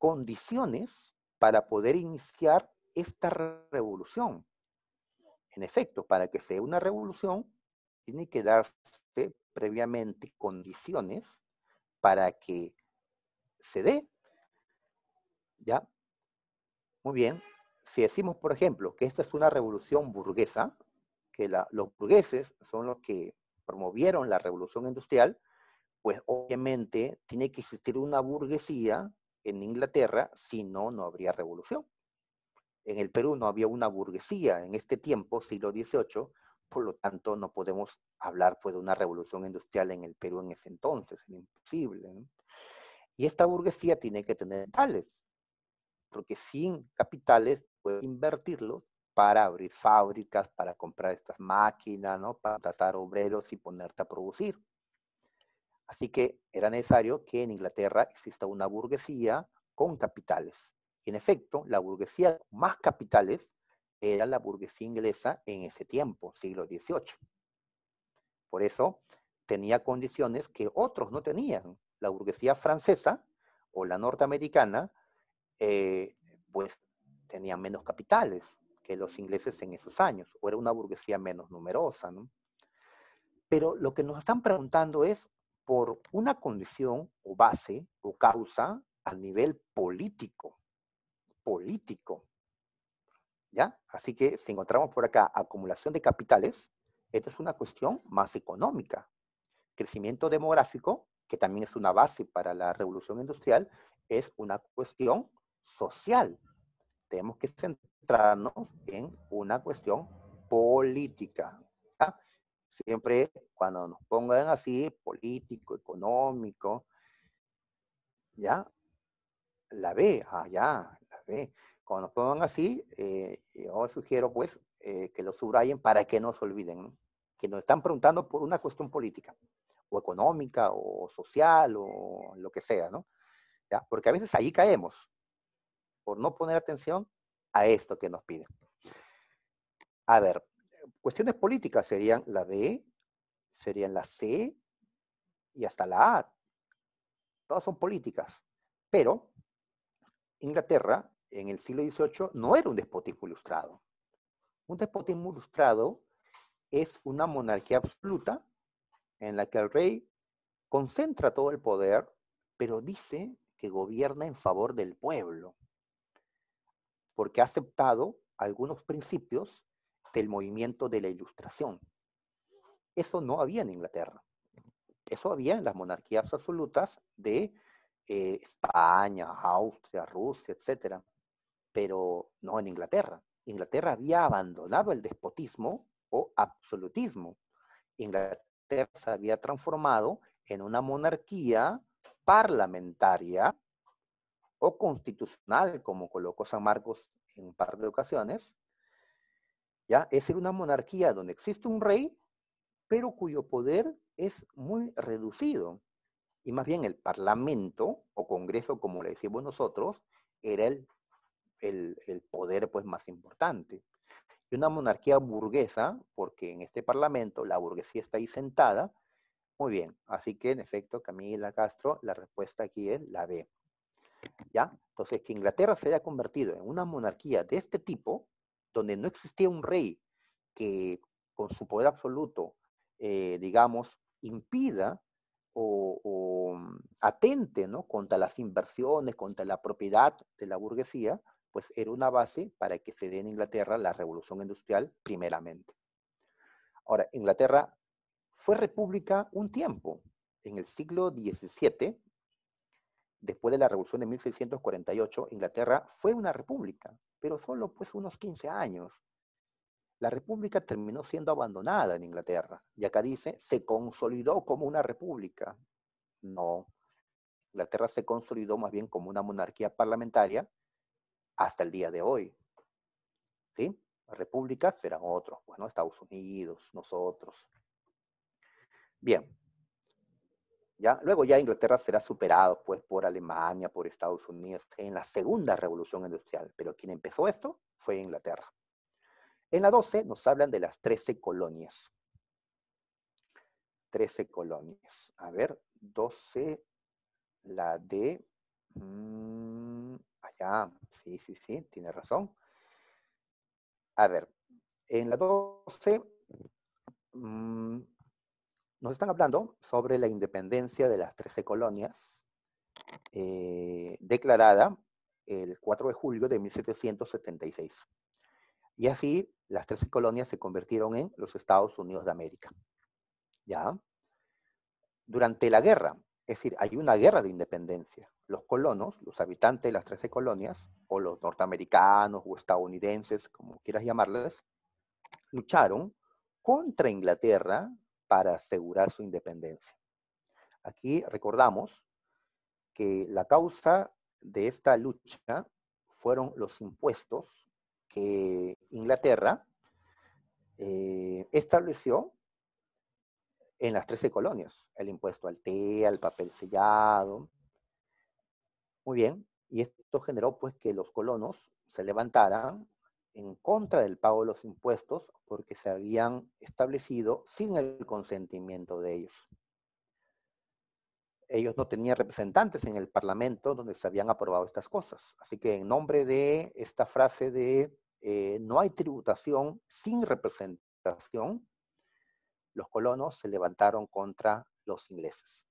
Speaker 1: condiciones para poder iniciar esta revolución. En efecto, para que sea una revolución, tiene que darse previamente condiciones para que se dé. ¿Ya? Muy bien. Si decimos, por ejemplo, que esta es una revolución burguesa, que los burgueses son los que promovieron la revolución industrial, pues obviamente tiene que existir una burguesía en Inglaterra, si no, no habría revolución. En el Perú no había una burguesía en este tiempo, siglo XVIII, por lo tanto no podemos hablar pues, de una revolución industrial en el Perú en ese entonces, es imposible. Y esta burguesía tiene que tener capitales, porque sin capitales puede invertirlos para abrir fábricas, para comprar estas máquinas, ¿no? para tratar obreros y ponerte a producir. Así que era necesario que en Inglaterra exista una burguesía con capitales. en efecto, la burguesía más capitales era la burguesía inglesa en ese tiempo, siglo XVIII. Por eso tenía condiciones que otros no tenían. La burguesía francesa o la norteamericana, eh, pues tenía menos capitales que los ingleses en esos años, o era una burguesía menos numerosa. Pero lo que nos están preguntando es, por una condición o base o causa a nivel político. Político. ¿Ya? Así que si encontramos por acá acumulación de capitales, esto es una cuestión más económica. Crecimiento demográfico, que también es una base para la revolución industrial, es una cuestión social. Tenemos que centrarnos en una cuestión política siempre cuando nos pongan así, político, económico, ya, la ve, allá, ah, la ve. Cuando nos pongan así, eh, yo sugiero pues eh, que lo subrayen para que no se olviden, que nos están preguntando por una cuestión política, o económica, o social, o lo que sea, ¿no? Porque a veces ahí caemos, por no poner atención a esto que nos piden. A ver, Cuestiones políticas serían la B, serían la C y hasta la A. Todas son políticas. Pero Inglaterra en el siglo XVIII no era un despotismo ilustrado. Un despotismo ilustrado es una monarquía absoluta en la que el rey concentra todo el poder, pero dice que gobierna en favor del pueblo, porque ha aceptado algunos principios del movimiento de la ilustración. Eso no había en Inglaterra. Eso había en las monarquías absolutas de eh, España, Austria, Rusia, etc. Pero no en Inglaterra. Inglaterra había abandonado el despotismo o absolutismo. Inglaterra se había transformado en una monarquía parlamentaria o constitucional, como colocó San Marcos en un par de ocasiones, es decir, una monarquía donde existe un rey, pero cuyo poder es muy reducido. Y más bien el parlamento o congreso, como le decimos nosotros, era el, el, poder pues, más importante. Y una monarquía burguesa, porque en este parlamento la burguesía está ahí sentada, muy bien, así que en efecto, Camila Castro, la respuesta aquí es la B. ¿Ya? Entonces, que Inglaterra se haya convertido en una monarquía de este tipo, donde no existía un rey que con su poder absoluto, eh, digamos, impida o, mm, atente ¿no? contra las inversiones, contra la propiedad de la burguesía, pues era una base para que se dé en Inglaterra la revolución industrial primeramente. Ahora, Inglaterra fue república un tiempo. En el siglo XVII, después de la Revolución de 1648, Inglaterra fue una república, pero solo pues unos 15 años. La república terminó siendo abandonada en Inglaterra. Y acá dice, se consolidó como una república. No, Inglaterra se consolidó más bien como una monarquía parlamentaria hasta el día de hoy. ¿Sí? Repúblicas serán otros, bueno, pues, Estados Unidos, nosotros. Bien, Luego ya Inglaterra será superado pues, por Alemania, por Estados Unidos en la segunda revolución industrial. Pero quien empezó esto fue Inglaterra. En la 12 nos hablan de las 13 colonias. 13 colonias. A ver, 12, la de... Mm, allá, sí, sí, sí, tiene razón. A ver, en la 12 nos están hablando sobre la independencia de las 13 colonias eh, declarada el 4 de julio de 1776. Y así las 13 colonias se convirtieron en los Estados Unidos de América. ¿Ya? Durante la guerra, es decir, hay una guerra de independencia. Los colonos, los habitantes de las 13 colonias, o los norteamericanos o estadounidenses, como quieras llamarles, lucharon contra Inglaterra para asegurar su independencia. Aquí recordamos que la causa de esta lucha fueron los impuestos que Inglaterra eh, estableció en las 13 colonias. El impuesto al té, al papel sellado. Muy bien, y esto generó pues que los colonos se levantaran en contra del pago de los impuestos porque se habían establecido sin el consentimiento de ellos. Ellos no tenían representantes en el Parlamento donde se habían aprobado estas cosas. Así que en nombre de esta frase de eh, no hay tributación sin representación, los colonos se levantaron contra los ingleses.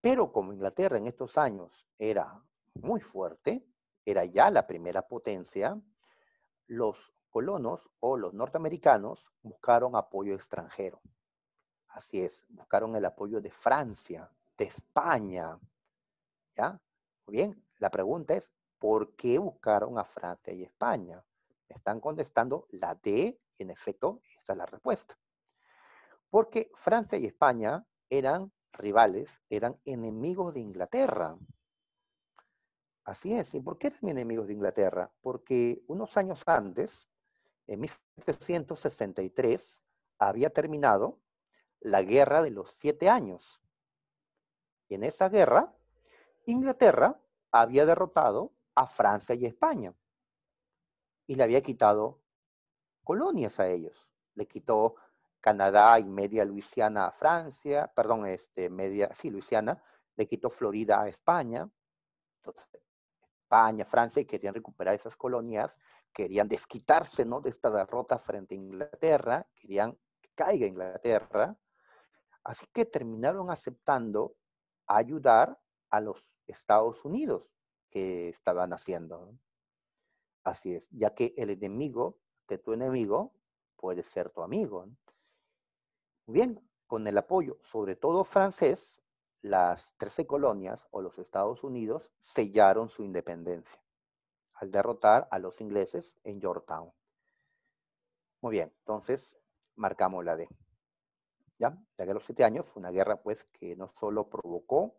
Speaker 1: Pero como Inglaterra en estos años era muy fuerte, era ya la primera potencia, los colonos o los norteamericanos buscaron apoyo extranjero. Así es, buscaron el apoyo de Francia, de España. ¿Ya? Muy bien, la pregunta es, ¿por qué buscaron a Francia y España? Están contestando la D, en efecto, esta es la respuesta. Porque Francia y España eran rivales, eran enemigos de Inglaterra. Así es. ¿Y por qué eran enemigos de Inglaterra? Porque unos años antes, en 1763, había terminado la Guerra de los Siete Años. Y en esa guerra, Inglaterra había derrotado a Francia y España. Y le había quitado colonias a ellos. Le quitó Canadá y media Luisiana a Francia, perdón, este, media, sí, Luisiana, le quitó Florida a España. Entonces, España, Francia, y querían recuperar esas colonias, querían desquitarse ¿no? de esta derrota frente a Inglaterra, querían que caiga Inglaterra. Así que terminaron aceptando ayudar a los Estados Unidos que estaban haciendo. Así es, ya que el enemigo de tu enemigo puede ser tu amigo. Bien, con el apoyo, sobre todo francés, las 13 colonias o los Estados Unidos sellaron su independencia al derrotar a los ingleses en Yorktown. Muy bien, entonces marcamos la D. ¿Ya? La guerra de los siete años fue una guerra pues, que no solo provocó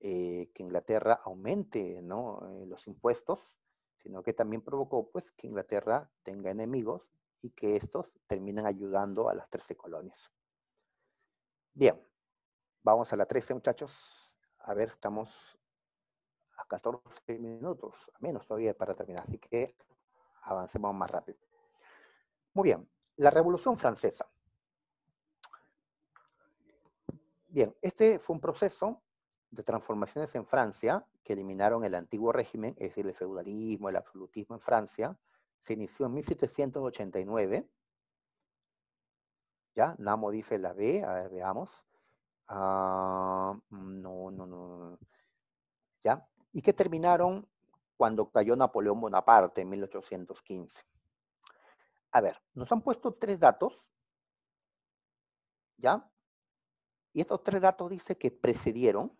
Speaker 1: eh, que Inglaterra aumente ¿no? Eh, los impuestos, sino que también provocó pues, que Inglaterra tenga enemigos y que estos terminen ayudando a las 13 colonias. Bien, Vamos a la 13, muchachos. A ver, estamos a 14 minutos, a menos todavía para terminar, así que avancemos más rápido. Muy bien, la Revolución Francesa. Bien, este fue un proceso de transformaciones en Francia que eliminaron el antiguo régimen, es decir, el feudalismo, el absolutismo en Francia. Se inició en 1789. Ya, Namo dice la B, a ver, veamos. Ah, mm, no, no, no. ¿Ya? Y que terminaron cuando cayó Napoleón Bonaparte en 1815. A ver, nos han puesto tres datos. ¿Ya? Y estos tres datos dice que precedieron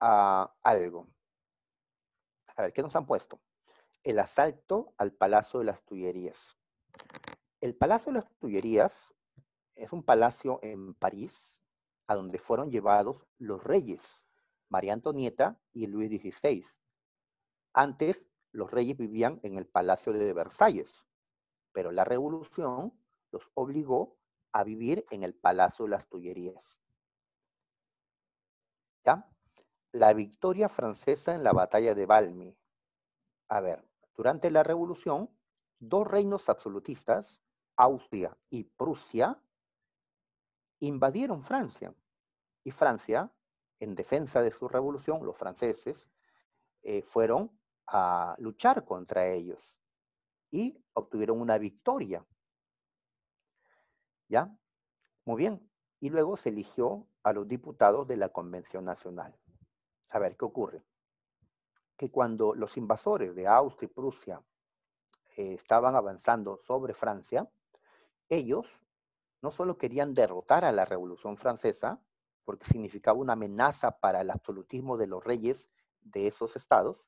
Speaker 1: a algo. A ver, ¿qué nos han puesto? El asalto al Palacio de las Tullerías. El Palacio de las Tullerías es un palacio en París, a donde fueron llevados los reyes, María Antonieta y Luis XVI. Antes, los reyes vivían en el Palacio de Versalles, pero la revolución los obligó a vivir en el Palacio de las Tullerías. La victoria francesa en la batalla de Valmy. A ver, durante la revolución, dos reinos absolutistas, Austria y Prusia, invadieron Francia. Y Francia, en defensa de su revolución, los franceses eh, fueron a luchar contra ellos y obtuvieron una victoria. ¿Ya? Muy bien. Y luego se eligió a los diputados de la Convención Nacional. A ver, ¿qué ocurre? Que cuando los invasores de Austria y Prusia eh, estaban avanzando sobre Francia, ellos no solo querían derrotar a la Revolución Francesa, porque significaba una amenaza para el absolutismo de los reyes de esos estados,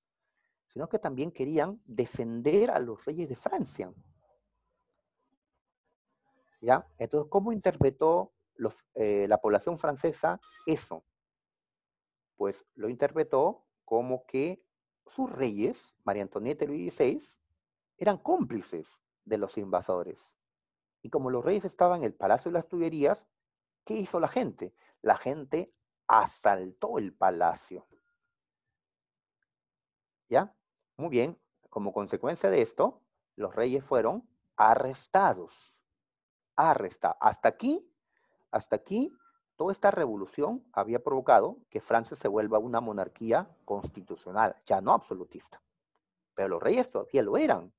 Speaker 1: sino que también querían defender a los reyes de Francia. ¿Ya? Entonces, ¿cómo interpretó eh, la población francesa eso? Pues lo interpretó como que sus reyes, María Antonieta y Luis XVI, eran cómplices de los invasores. Y como los reyes estaban en el Palacio de las Tuberías, ¿qué hizo la gente? La gente asaltó el palacio. ¿Ya? Muy bien. Como consecuencia de esto, los reyes fueron arrestados. Arrestados. Hasta aquí, hasta aquí, toda esta revolución había provocado que Francia se vuelva una monarquía constitucional, ya no absolutista. Pero los reyes todavía lo eran.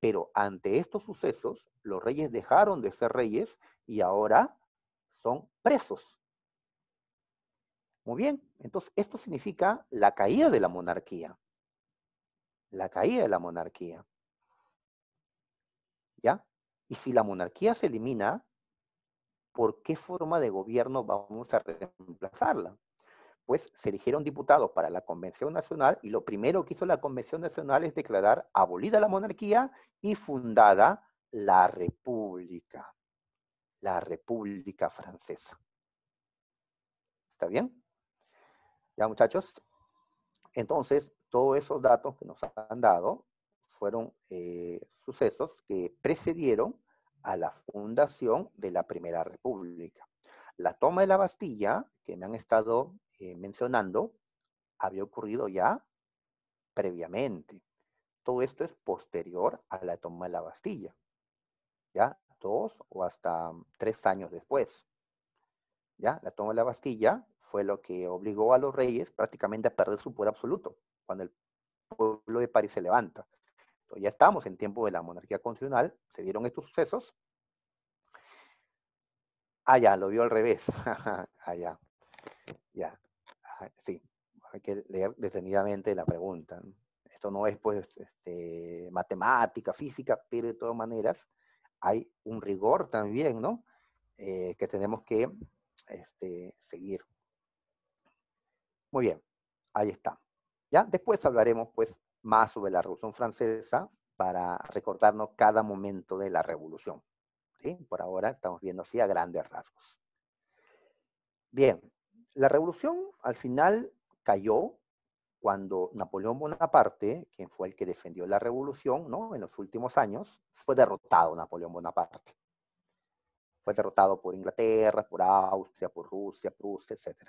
Speaker 1: Pero ante estos sucesos, los reyes dejaron de ser reyes y ahora son presos. Muy bien, entonces esto significa la caída de la monarquía. La caída de la monarquía. ¿Ya? Y si la monarquía se elimina, ¿por qué forma de gobierno vamos a reemplazarla? pues se eligieron diputados para la Convención Nacional y lo primero que hizo la Convención Nacional es declarar abolida la monarquía y fundada la República, la República Francesa. ¿Está bien? Ya muchachos, entonces todos esos datos que nos han dado fueron eh, sucesos que precedieron a la fundación de la Primera República. La toma de la Bastilla, que me han estado eh, mencionando había ocurrido ya previamente. Todo esto es posterior a la toma de la Bastilla, ya dos o hasta tres años después. Ya la toma de la Bastilla fue lo que obligó a los reyes prácticamente a perder su poder absoluto cuando el pueblo de París se levanta. ya estamos en tiempo de la monarquía constitucional, se dieron estos sucesos. Ah, ya, lo vio al revés. ah, Ya sí, hay que leer detenidamente la pregunta. Esto no es pues este, matemática, física, pero de todas maneras hay un rigor también, ¿no? Eh, que tenemos que este, seguir. Muy bien, ahí está. Ya después hablaremos pues más sobre la Revolución Francesa para recordarnos cada momento de la Revolución. Por ahora estamos viendo así a grandes rasgos. Bien, la revolución al final cayó cuando Napoleón Bonaparte, quien fue el que defendió la revolución ¿no? en los últimos años, fue derrotado Napoleón Bonaparte. Fue derrotado por Inglaterra, por Austria, por Rusia, Prusia, etc.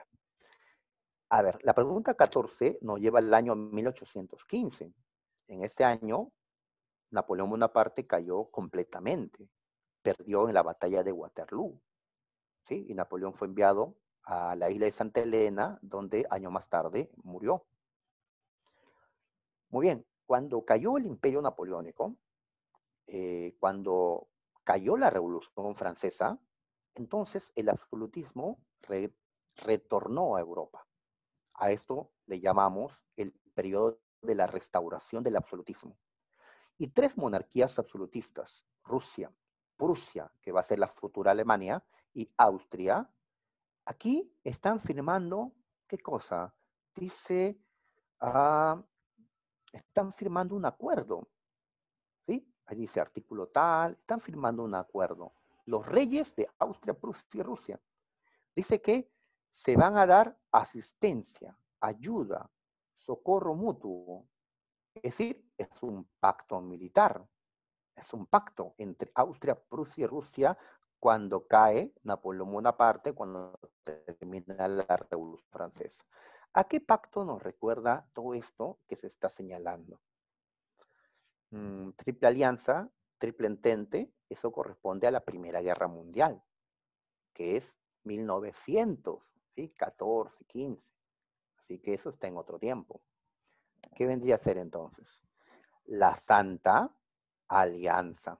Speaker 1: A ver, la pregunta 14 nos lleva al año 1815. En este año, Napoleón Bonaparte cayó completamente. Perdió en la batalla de Waterloo. ¿sí? Y Napoleón fue enviado a la isla de Santa Elena, donde año más tarde murió. Muy bien, cuando cayó el imperio napoleónico, eh, cuando cayó la Revolución Francesa, entonces el absolutismo retornó a Europa. A esto le llamamos el periodo de la restauración del absolutismo. Y tres monarquías absolutistas, Rusia, Prusia, que va a ser la futura Alemania, y Austria, Aquí están firmando, ¿qué cosa? Dice, ah, están firmando un acuerdo. Ahí dice artículo tal, están firmando un acuerdo. Los reyes de Austria, Prusia y Rusia. Dice que se van a dar asistencia, ayuda, socorro mutuo. Es decir, es un pacto militar. Es un pacto entre Austria, Prusia y Rusia cuando cae Napoleón Bonaparte, cuando termina la Revolución Francesa. ¿A qué pacto nos recuerda todo esto que se está señalando? Mm, triple alianza, triple entente, eso corresponde a la Primera Guerra Mundial, que es 1914 15. Así que eso está en otro tiempo. ¿Qué vendría a ser entonces? La Santa Alianza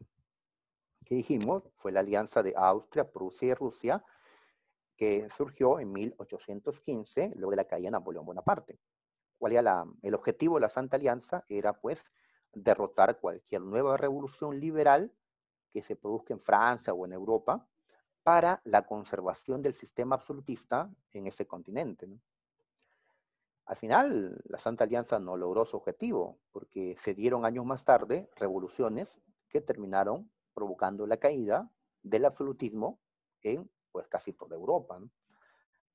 Speaker 1: que dijimos fue la alianza de Austria, Prusia y Rusia, que surgió en 1815, luego de la caída de Napoleón Bonaparte. ¿Cuál era el objetivo de la Santa Alianza? Era, pues, derrotar cualquier nueva revolución liberal que se produzca en Francia o en Europa para la conservación del sistema absolutista en ese continente. Al final, la Santa Alianza no logró su objetivo, porque se dieron años más tarde revoluciones que terminaron provocando la caída del absolutismo en pues, casi toda Europa.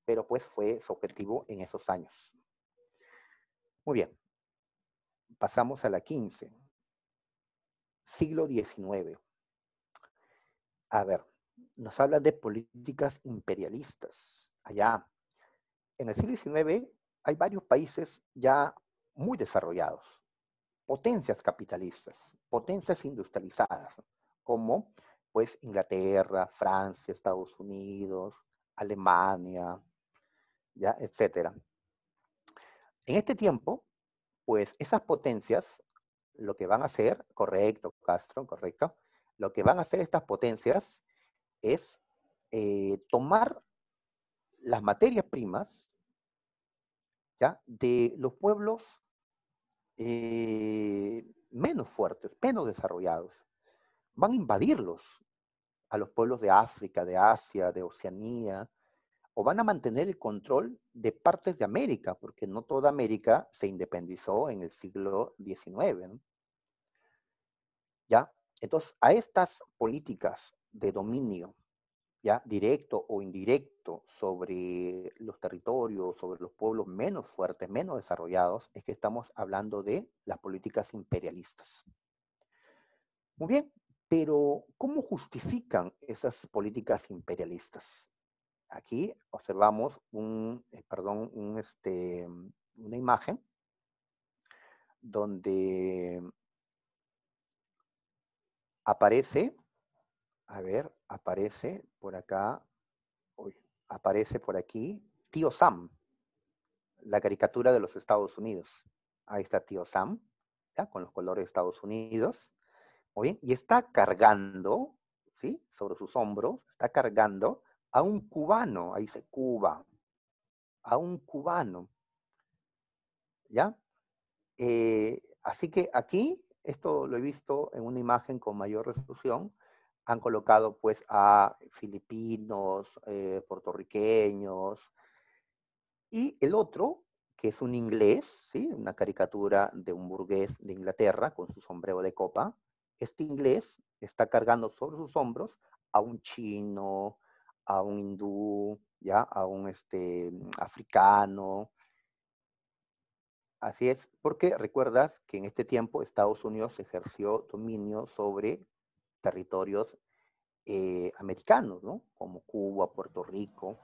Speaker 1: Pero pues fue su objetivo en esos años. Muy bien, pasamos a la 15. Siglo XIX. A ver, nos habla de políticas imperialistas. Allá, en el siglo XIX hay varios países ya muy desarrollados, potencias capitalistas, potencias industrializadas como pues Inglaterra, Francia, Estados Unidos, Alemania, ¿ya? etcétera. En este tiempo, pues esas potencias, lo que van a hacer, correcto, Castro, correcto, lo que van a hacer estas potencias es eh, tomar las materias primas ¿ya? de los pueblos eh, menos fuertes, menos desarrollados van a invadirlos a los pueblos de África, de Asia, de Oceanía, o van a mantener el control de partes de América, porque no toda América se independizó en el siglo XIX. ¿Ya? Entonces, a estas políticas de dominio, ya directo o indirecto, sobre los territorios, sobre los pueblos menos fuertes, menos desarrollados, es que estamos hablando de las políticas imperialistas. Muy bien, pero, ¿cómo justifican esas políticas imperialistas? Aquí observamos un, eh, este, una imagen donde aparece, a ver, aparece por acá, aparece por aquí, tío Sam, la caricatura de los Estados Unidos. Ahí está tío Sam, con los colores de Estados Unidos. Y está cargando, ¿sí? Sobre sus hombros, está cargando a un cubano, ahí dice Cuba, a un cubano, ¿ya? Eh, así que aquí, esto lo he visto en una imagen con mayor resolución, han colocado pues a filipinos, eh, puertorriqueños, y el otro, que es un inglés, ¿sí? una caricatura de un burgués de Inglaterra con su sombrero de copa, este inglés está cargando sobre sus hombros a un chino, a un hindú, ya, a un este, mm, africano. Así es, porque recuerdas que en este tiempo Estados Unidos ejerció dominio sobre territorios eh, americanos, ¿no? Como Cuba, Puerto Rico.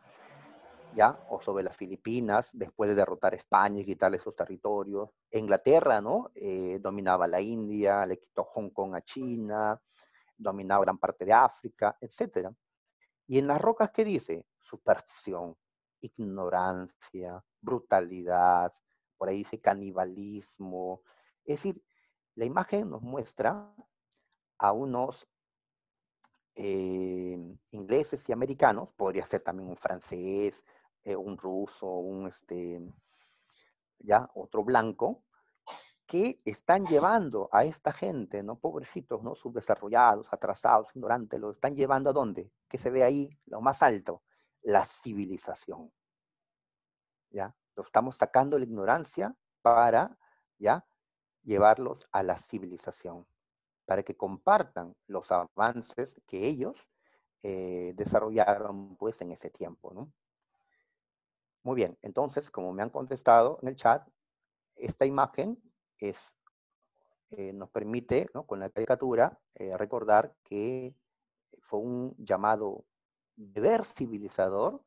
Speaker 1: O sobre las Filipinas, después de derrotar a España y quitarle sus territorios. Inglaterra, ¿no? Eh, dominaba la India, le quitó Hong Kong a China, dominaba gran parte de África, etc. Y en las rocas, ¿qué dice? Superstición, ignorancia, brutalidad, por ahí dice canibalismo. Es decir, la imagen nos muestra a unos eh, ingleses y americanos, podría ser también un francés, eh, un ruso, un este, ya, otro blanco, que están llevando a esta gente, ¿no? Pobrecitos, ¿no? Subdesarrollados, atrasados, ignorantes, los están llevando a dónde? Que se ve ahí lo más alto, la civilización. ¿Ya? Lo estamos sacando de la ignorancia para, ¿ya? Llevarlos a la civilización, para que compartan los avances que ellos eh, desarrollaron, pues, en ese tiempo, ¿no? Muy bien, entonces, como me han contestado en el chat, esta imagen es, eh, nos permite, con la caricatura, eh, recordar que fue un llamado ver civilizador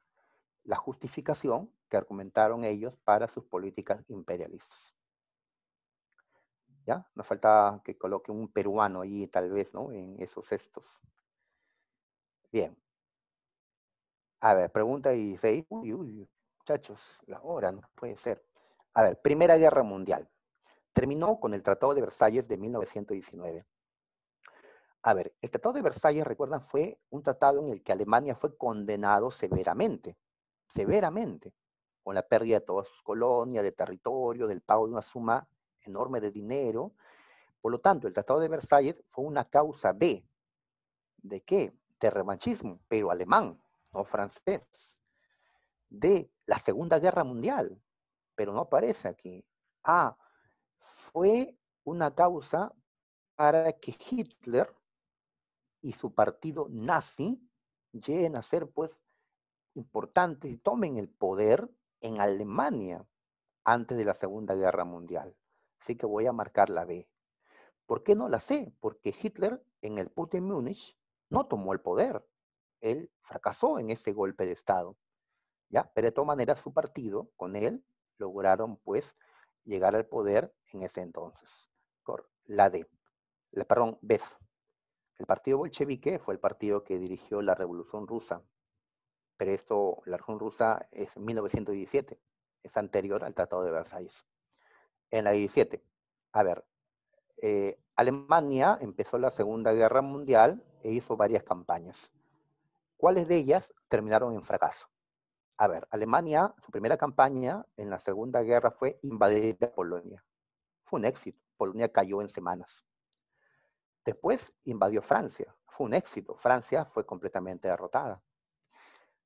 Speaker 1: la justificación que argumentaron ellos para sus políticas imperialistas. ¿Ya? Nos falta que coloque un peruano ahí, tal vez, ¿no? En esos estos Bien. A ver, pregunta 16. Uy, Muchachos, la hora no puede ser. A ver, Primera Guerra Mundial. Terminó con el Tratado de Versalles de 1919. A ver, el Tratado de Versalles, recuerdan, fue un tratado en el que Alemania fue condenado severamente, severamente, con la pérdida de todas sus colonias, de territorio, del pago de una suma enorme de dinero. Por lo tanto, el Tratado de Versalles fue una causa de, ¿de qué? De revanchismo, pero alemán, no francés. De la Segunda Guerra Mundial, pero no aparece aquí. Ah, fue una causa para que Hitler y su partido nazi lleguen a ser pues importantes y tomen el poder en Alemania antes de la Segunda Guerra Mundial. Así que voy a marcar la B. ¿Por qué no la C? Porque Hitler en el Putin Múnich no tomó el poder. Él fracasó en ese golpe de Estado. Pero de todas maneras su partido, con él, lograron pues llegar al poder en ese entonces. La D, la, perdón, B. El partido bolchevique fue el partido que dirigió la Revolución Rusa, pero esto, la Revolución Rusa es 1917, es anterior al Tratado de Versalles. En la 17, a ver, eh, Alemania empezó la Segunda Guerra Mundial e hizo varias campañas. ¿Cuáles de ellas terminaron en fracaso? a ver, Alemania, su primera campaña en la Segunda Guerra fue invadir Polonia. Fue un éxito. Polonia cayó en semanas. Después invadió Francia. Fue un éxito. Francia fue completamente derrotada.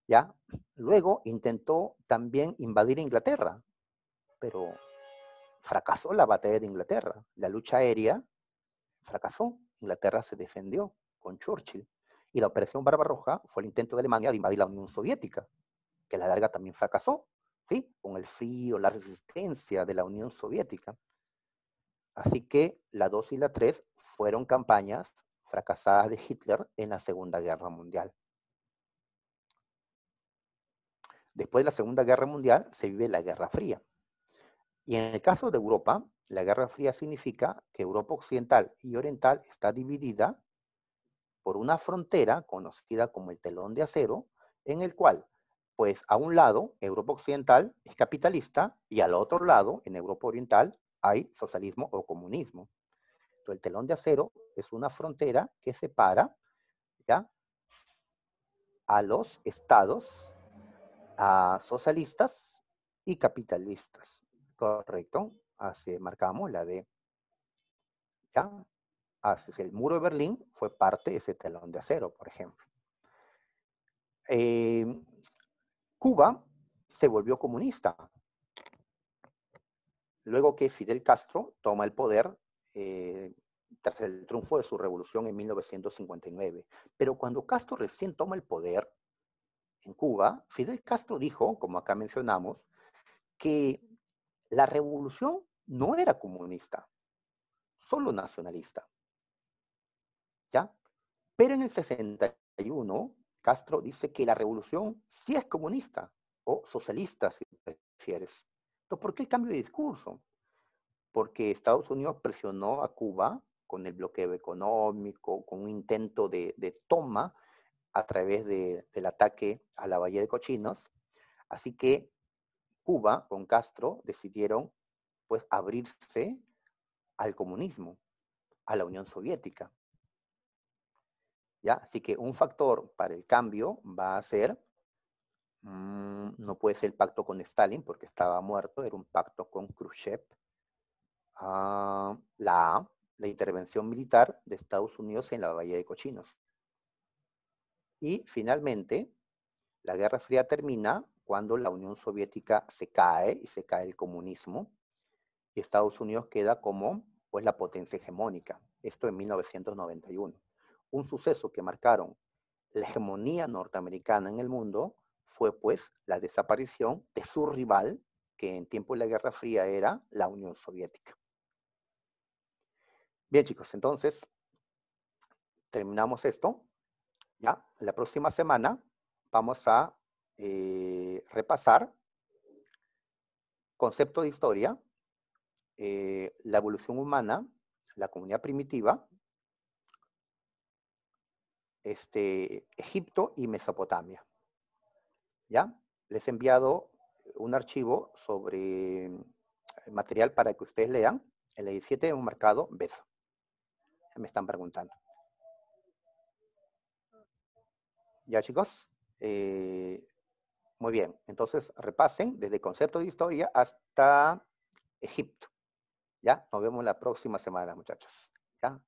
Speaker 1: ¿Ya? Luego intentó también invadir Inglaterra, pero fracasó la batalla de Inglaterra. La lucha aérea fracasó. Inglaterra se defendió con Churchill. Y la Operación Barbarroja fue el intento de Alemania de invadir la Unión Soviética que la larga también fracasó, ¿sí? con el frío, la resistencia de la Unión Soviética. Así que la 2 y la 3 fueron campañas fracasadas de Hitler en la Segunda Guerra Mundial. Después de la Segunda Guerra Mundial se vive la Guerra Fría. Y en el caso de Europa, la Guerra Fría significa que Europa Occidental y Oriental está dividida por una frontera conocida como el telón de acero, en el cual pues a un lado, Europa Occidental es capitalista y al otro lado, en Europa Oriental, hay socialismo o comunismo. Entonces, el telón de acero es una frontera que separa ¿ya? a los estados socialistas y capitalistas. Correcto. Así marcamos la de. ¿Ya? Así el muro de Berlín fue parte de ese telón de acero, por ejemplo. Eh, Cuba se volvió comunista. Luego que Fidel Castro toma el poder eh, tras el triunfo de su revolución en 1959. Pero cuando Castro recién toma el poder en Cuba, Fidel Castro dijo, como acá mencionamos, que la revolución no era comunista, solo nacionalista. ¿Ya? Pero en el 61 Castro dice que la revolución sí es comunista o socialista, si prefieres. Entonces, ¿por qué el cambio de discurso? Porque Estados Unidos presionó a Cuba con el bloqueo económico, con un intento de, toma a través del ataque a la Bahía de Cochinos. Así que Cuba, con Castro, decidieron pues abrirse al comunismo, a la Unión Soviética. Así que un factor para el cambio va a ser, mm, no puede ser el pacto con Stalin porque estaba muerto, era un pacto con Khrushchev. Ah, la intervención militar de Estados Unidos en la Bahía de Cochinos. Y finalmente, la Guerra Fría termina cuando la Unión Soviética se cae y se cae el comunismo y Estados Unidos queda como pues la potencia hegemónica. Esto en 1991 un suceso que marcaron la hegemonía norteamericana en el mundo fue pues la desaparición de su rival, que en tiempos de la Guerra Fría era la Unión Soviética. Bien chicos, entonces terminamos esto. Ya, la próxima semana vamos a eh, repasar concepto de historia, eh, la evolución humana, la comunidad primitiva este, Egipto y Mesopotamia. ¿Ya? Les he enviado un archivo sobre material para que ustedes lean. El 17 un marcado beso. Me están preguntando. ¿Ya chicos? Eh, muy bien, entonces repasen desde concepto de historia hasta Egipto. ¿Ya? Nos vemos la próxima semana, muchachos. ¿Ya?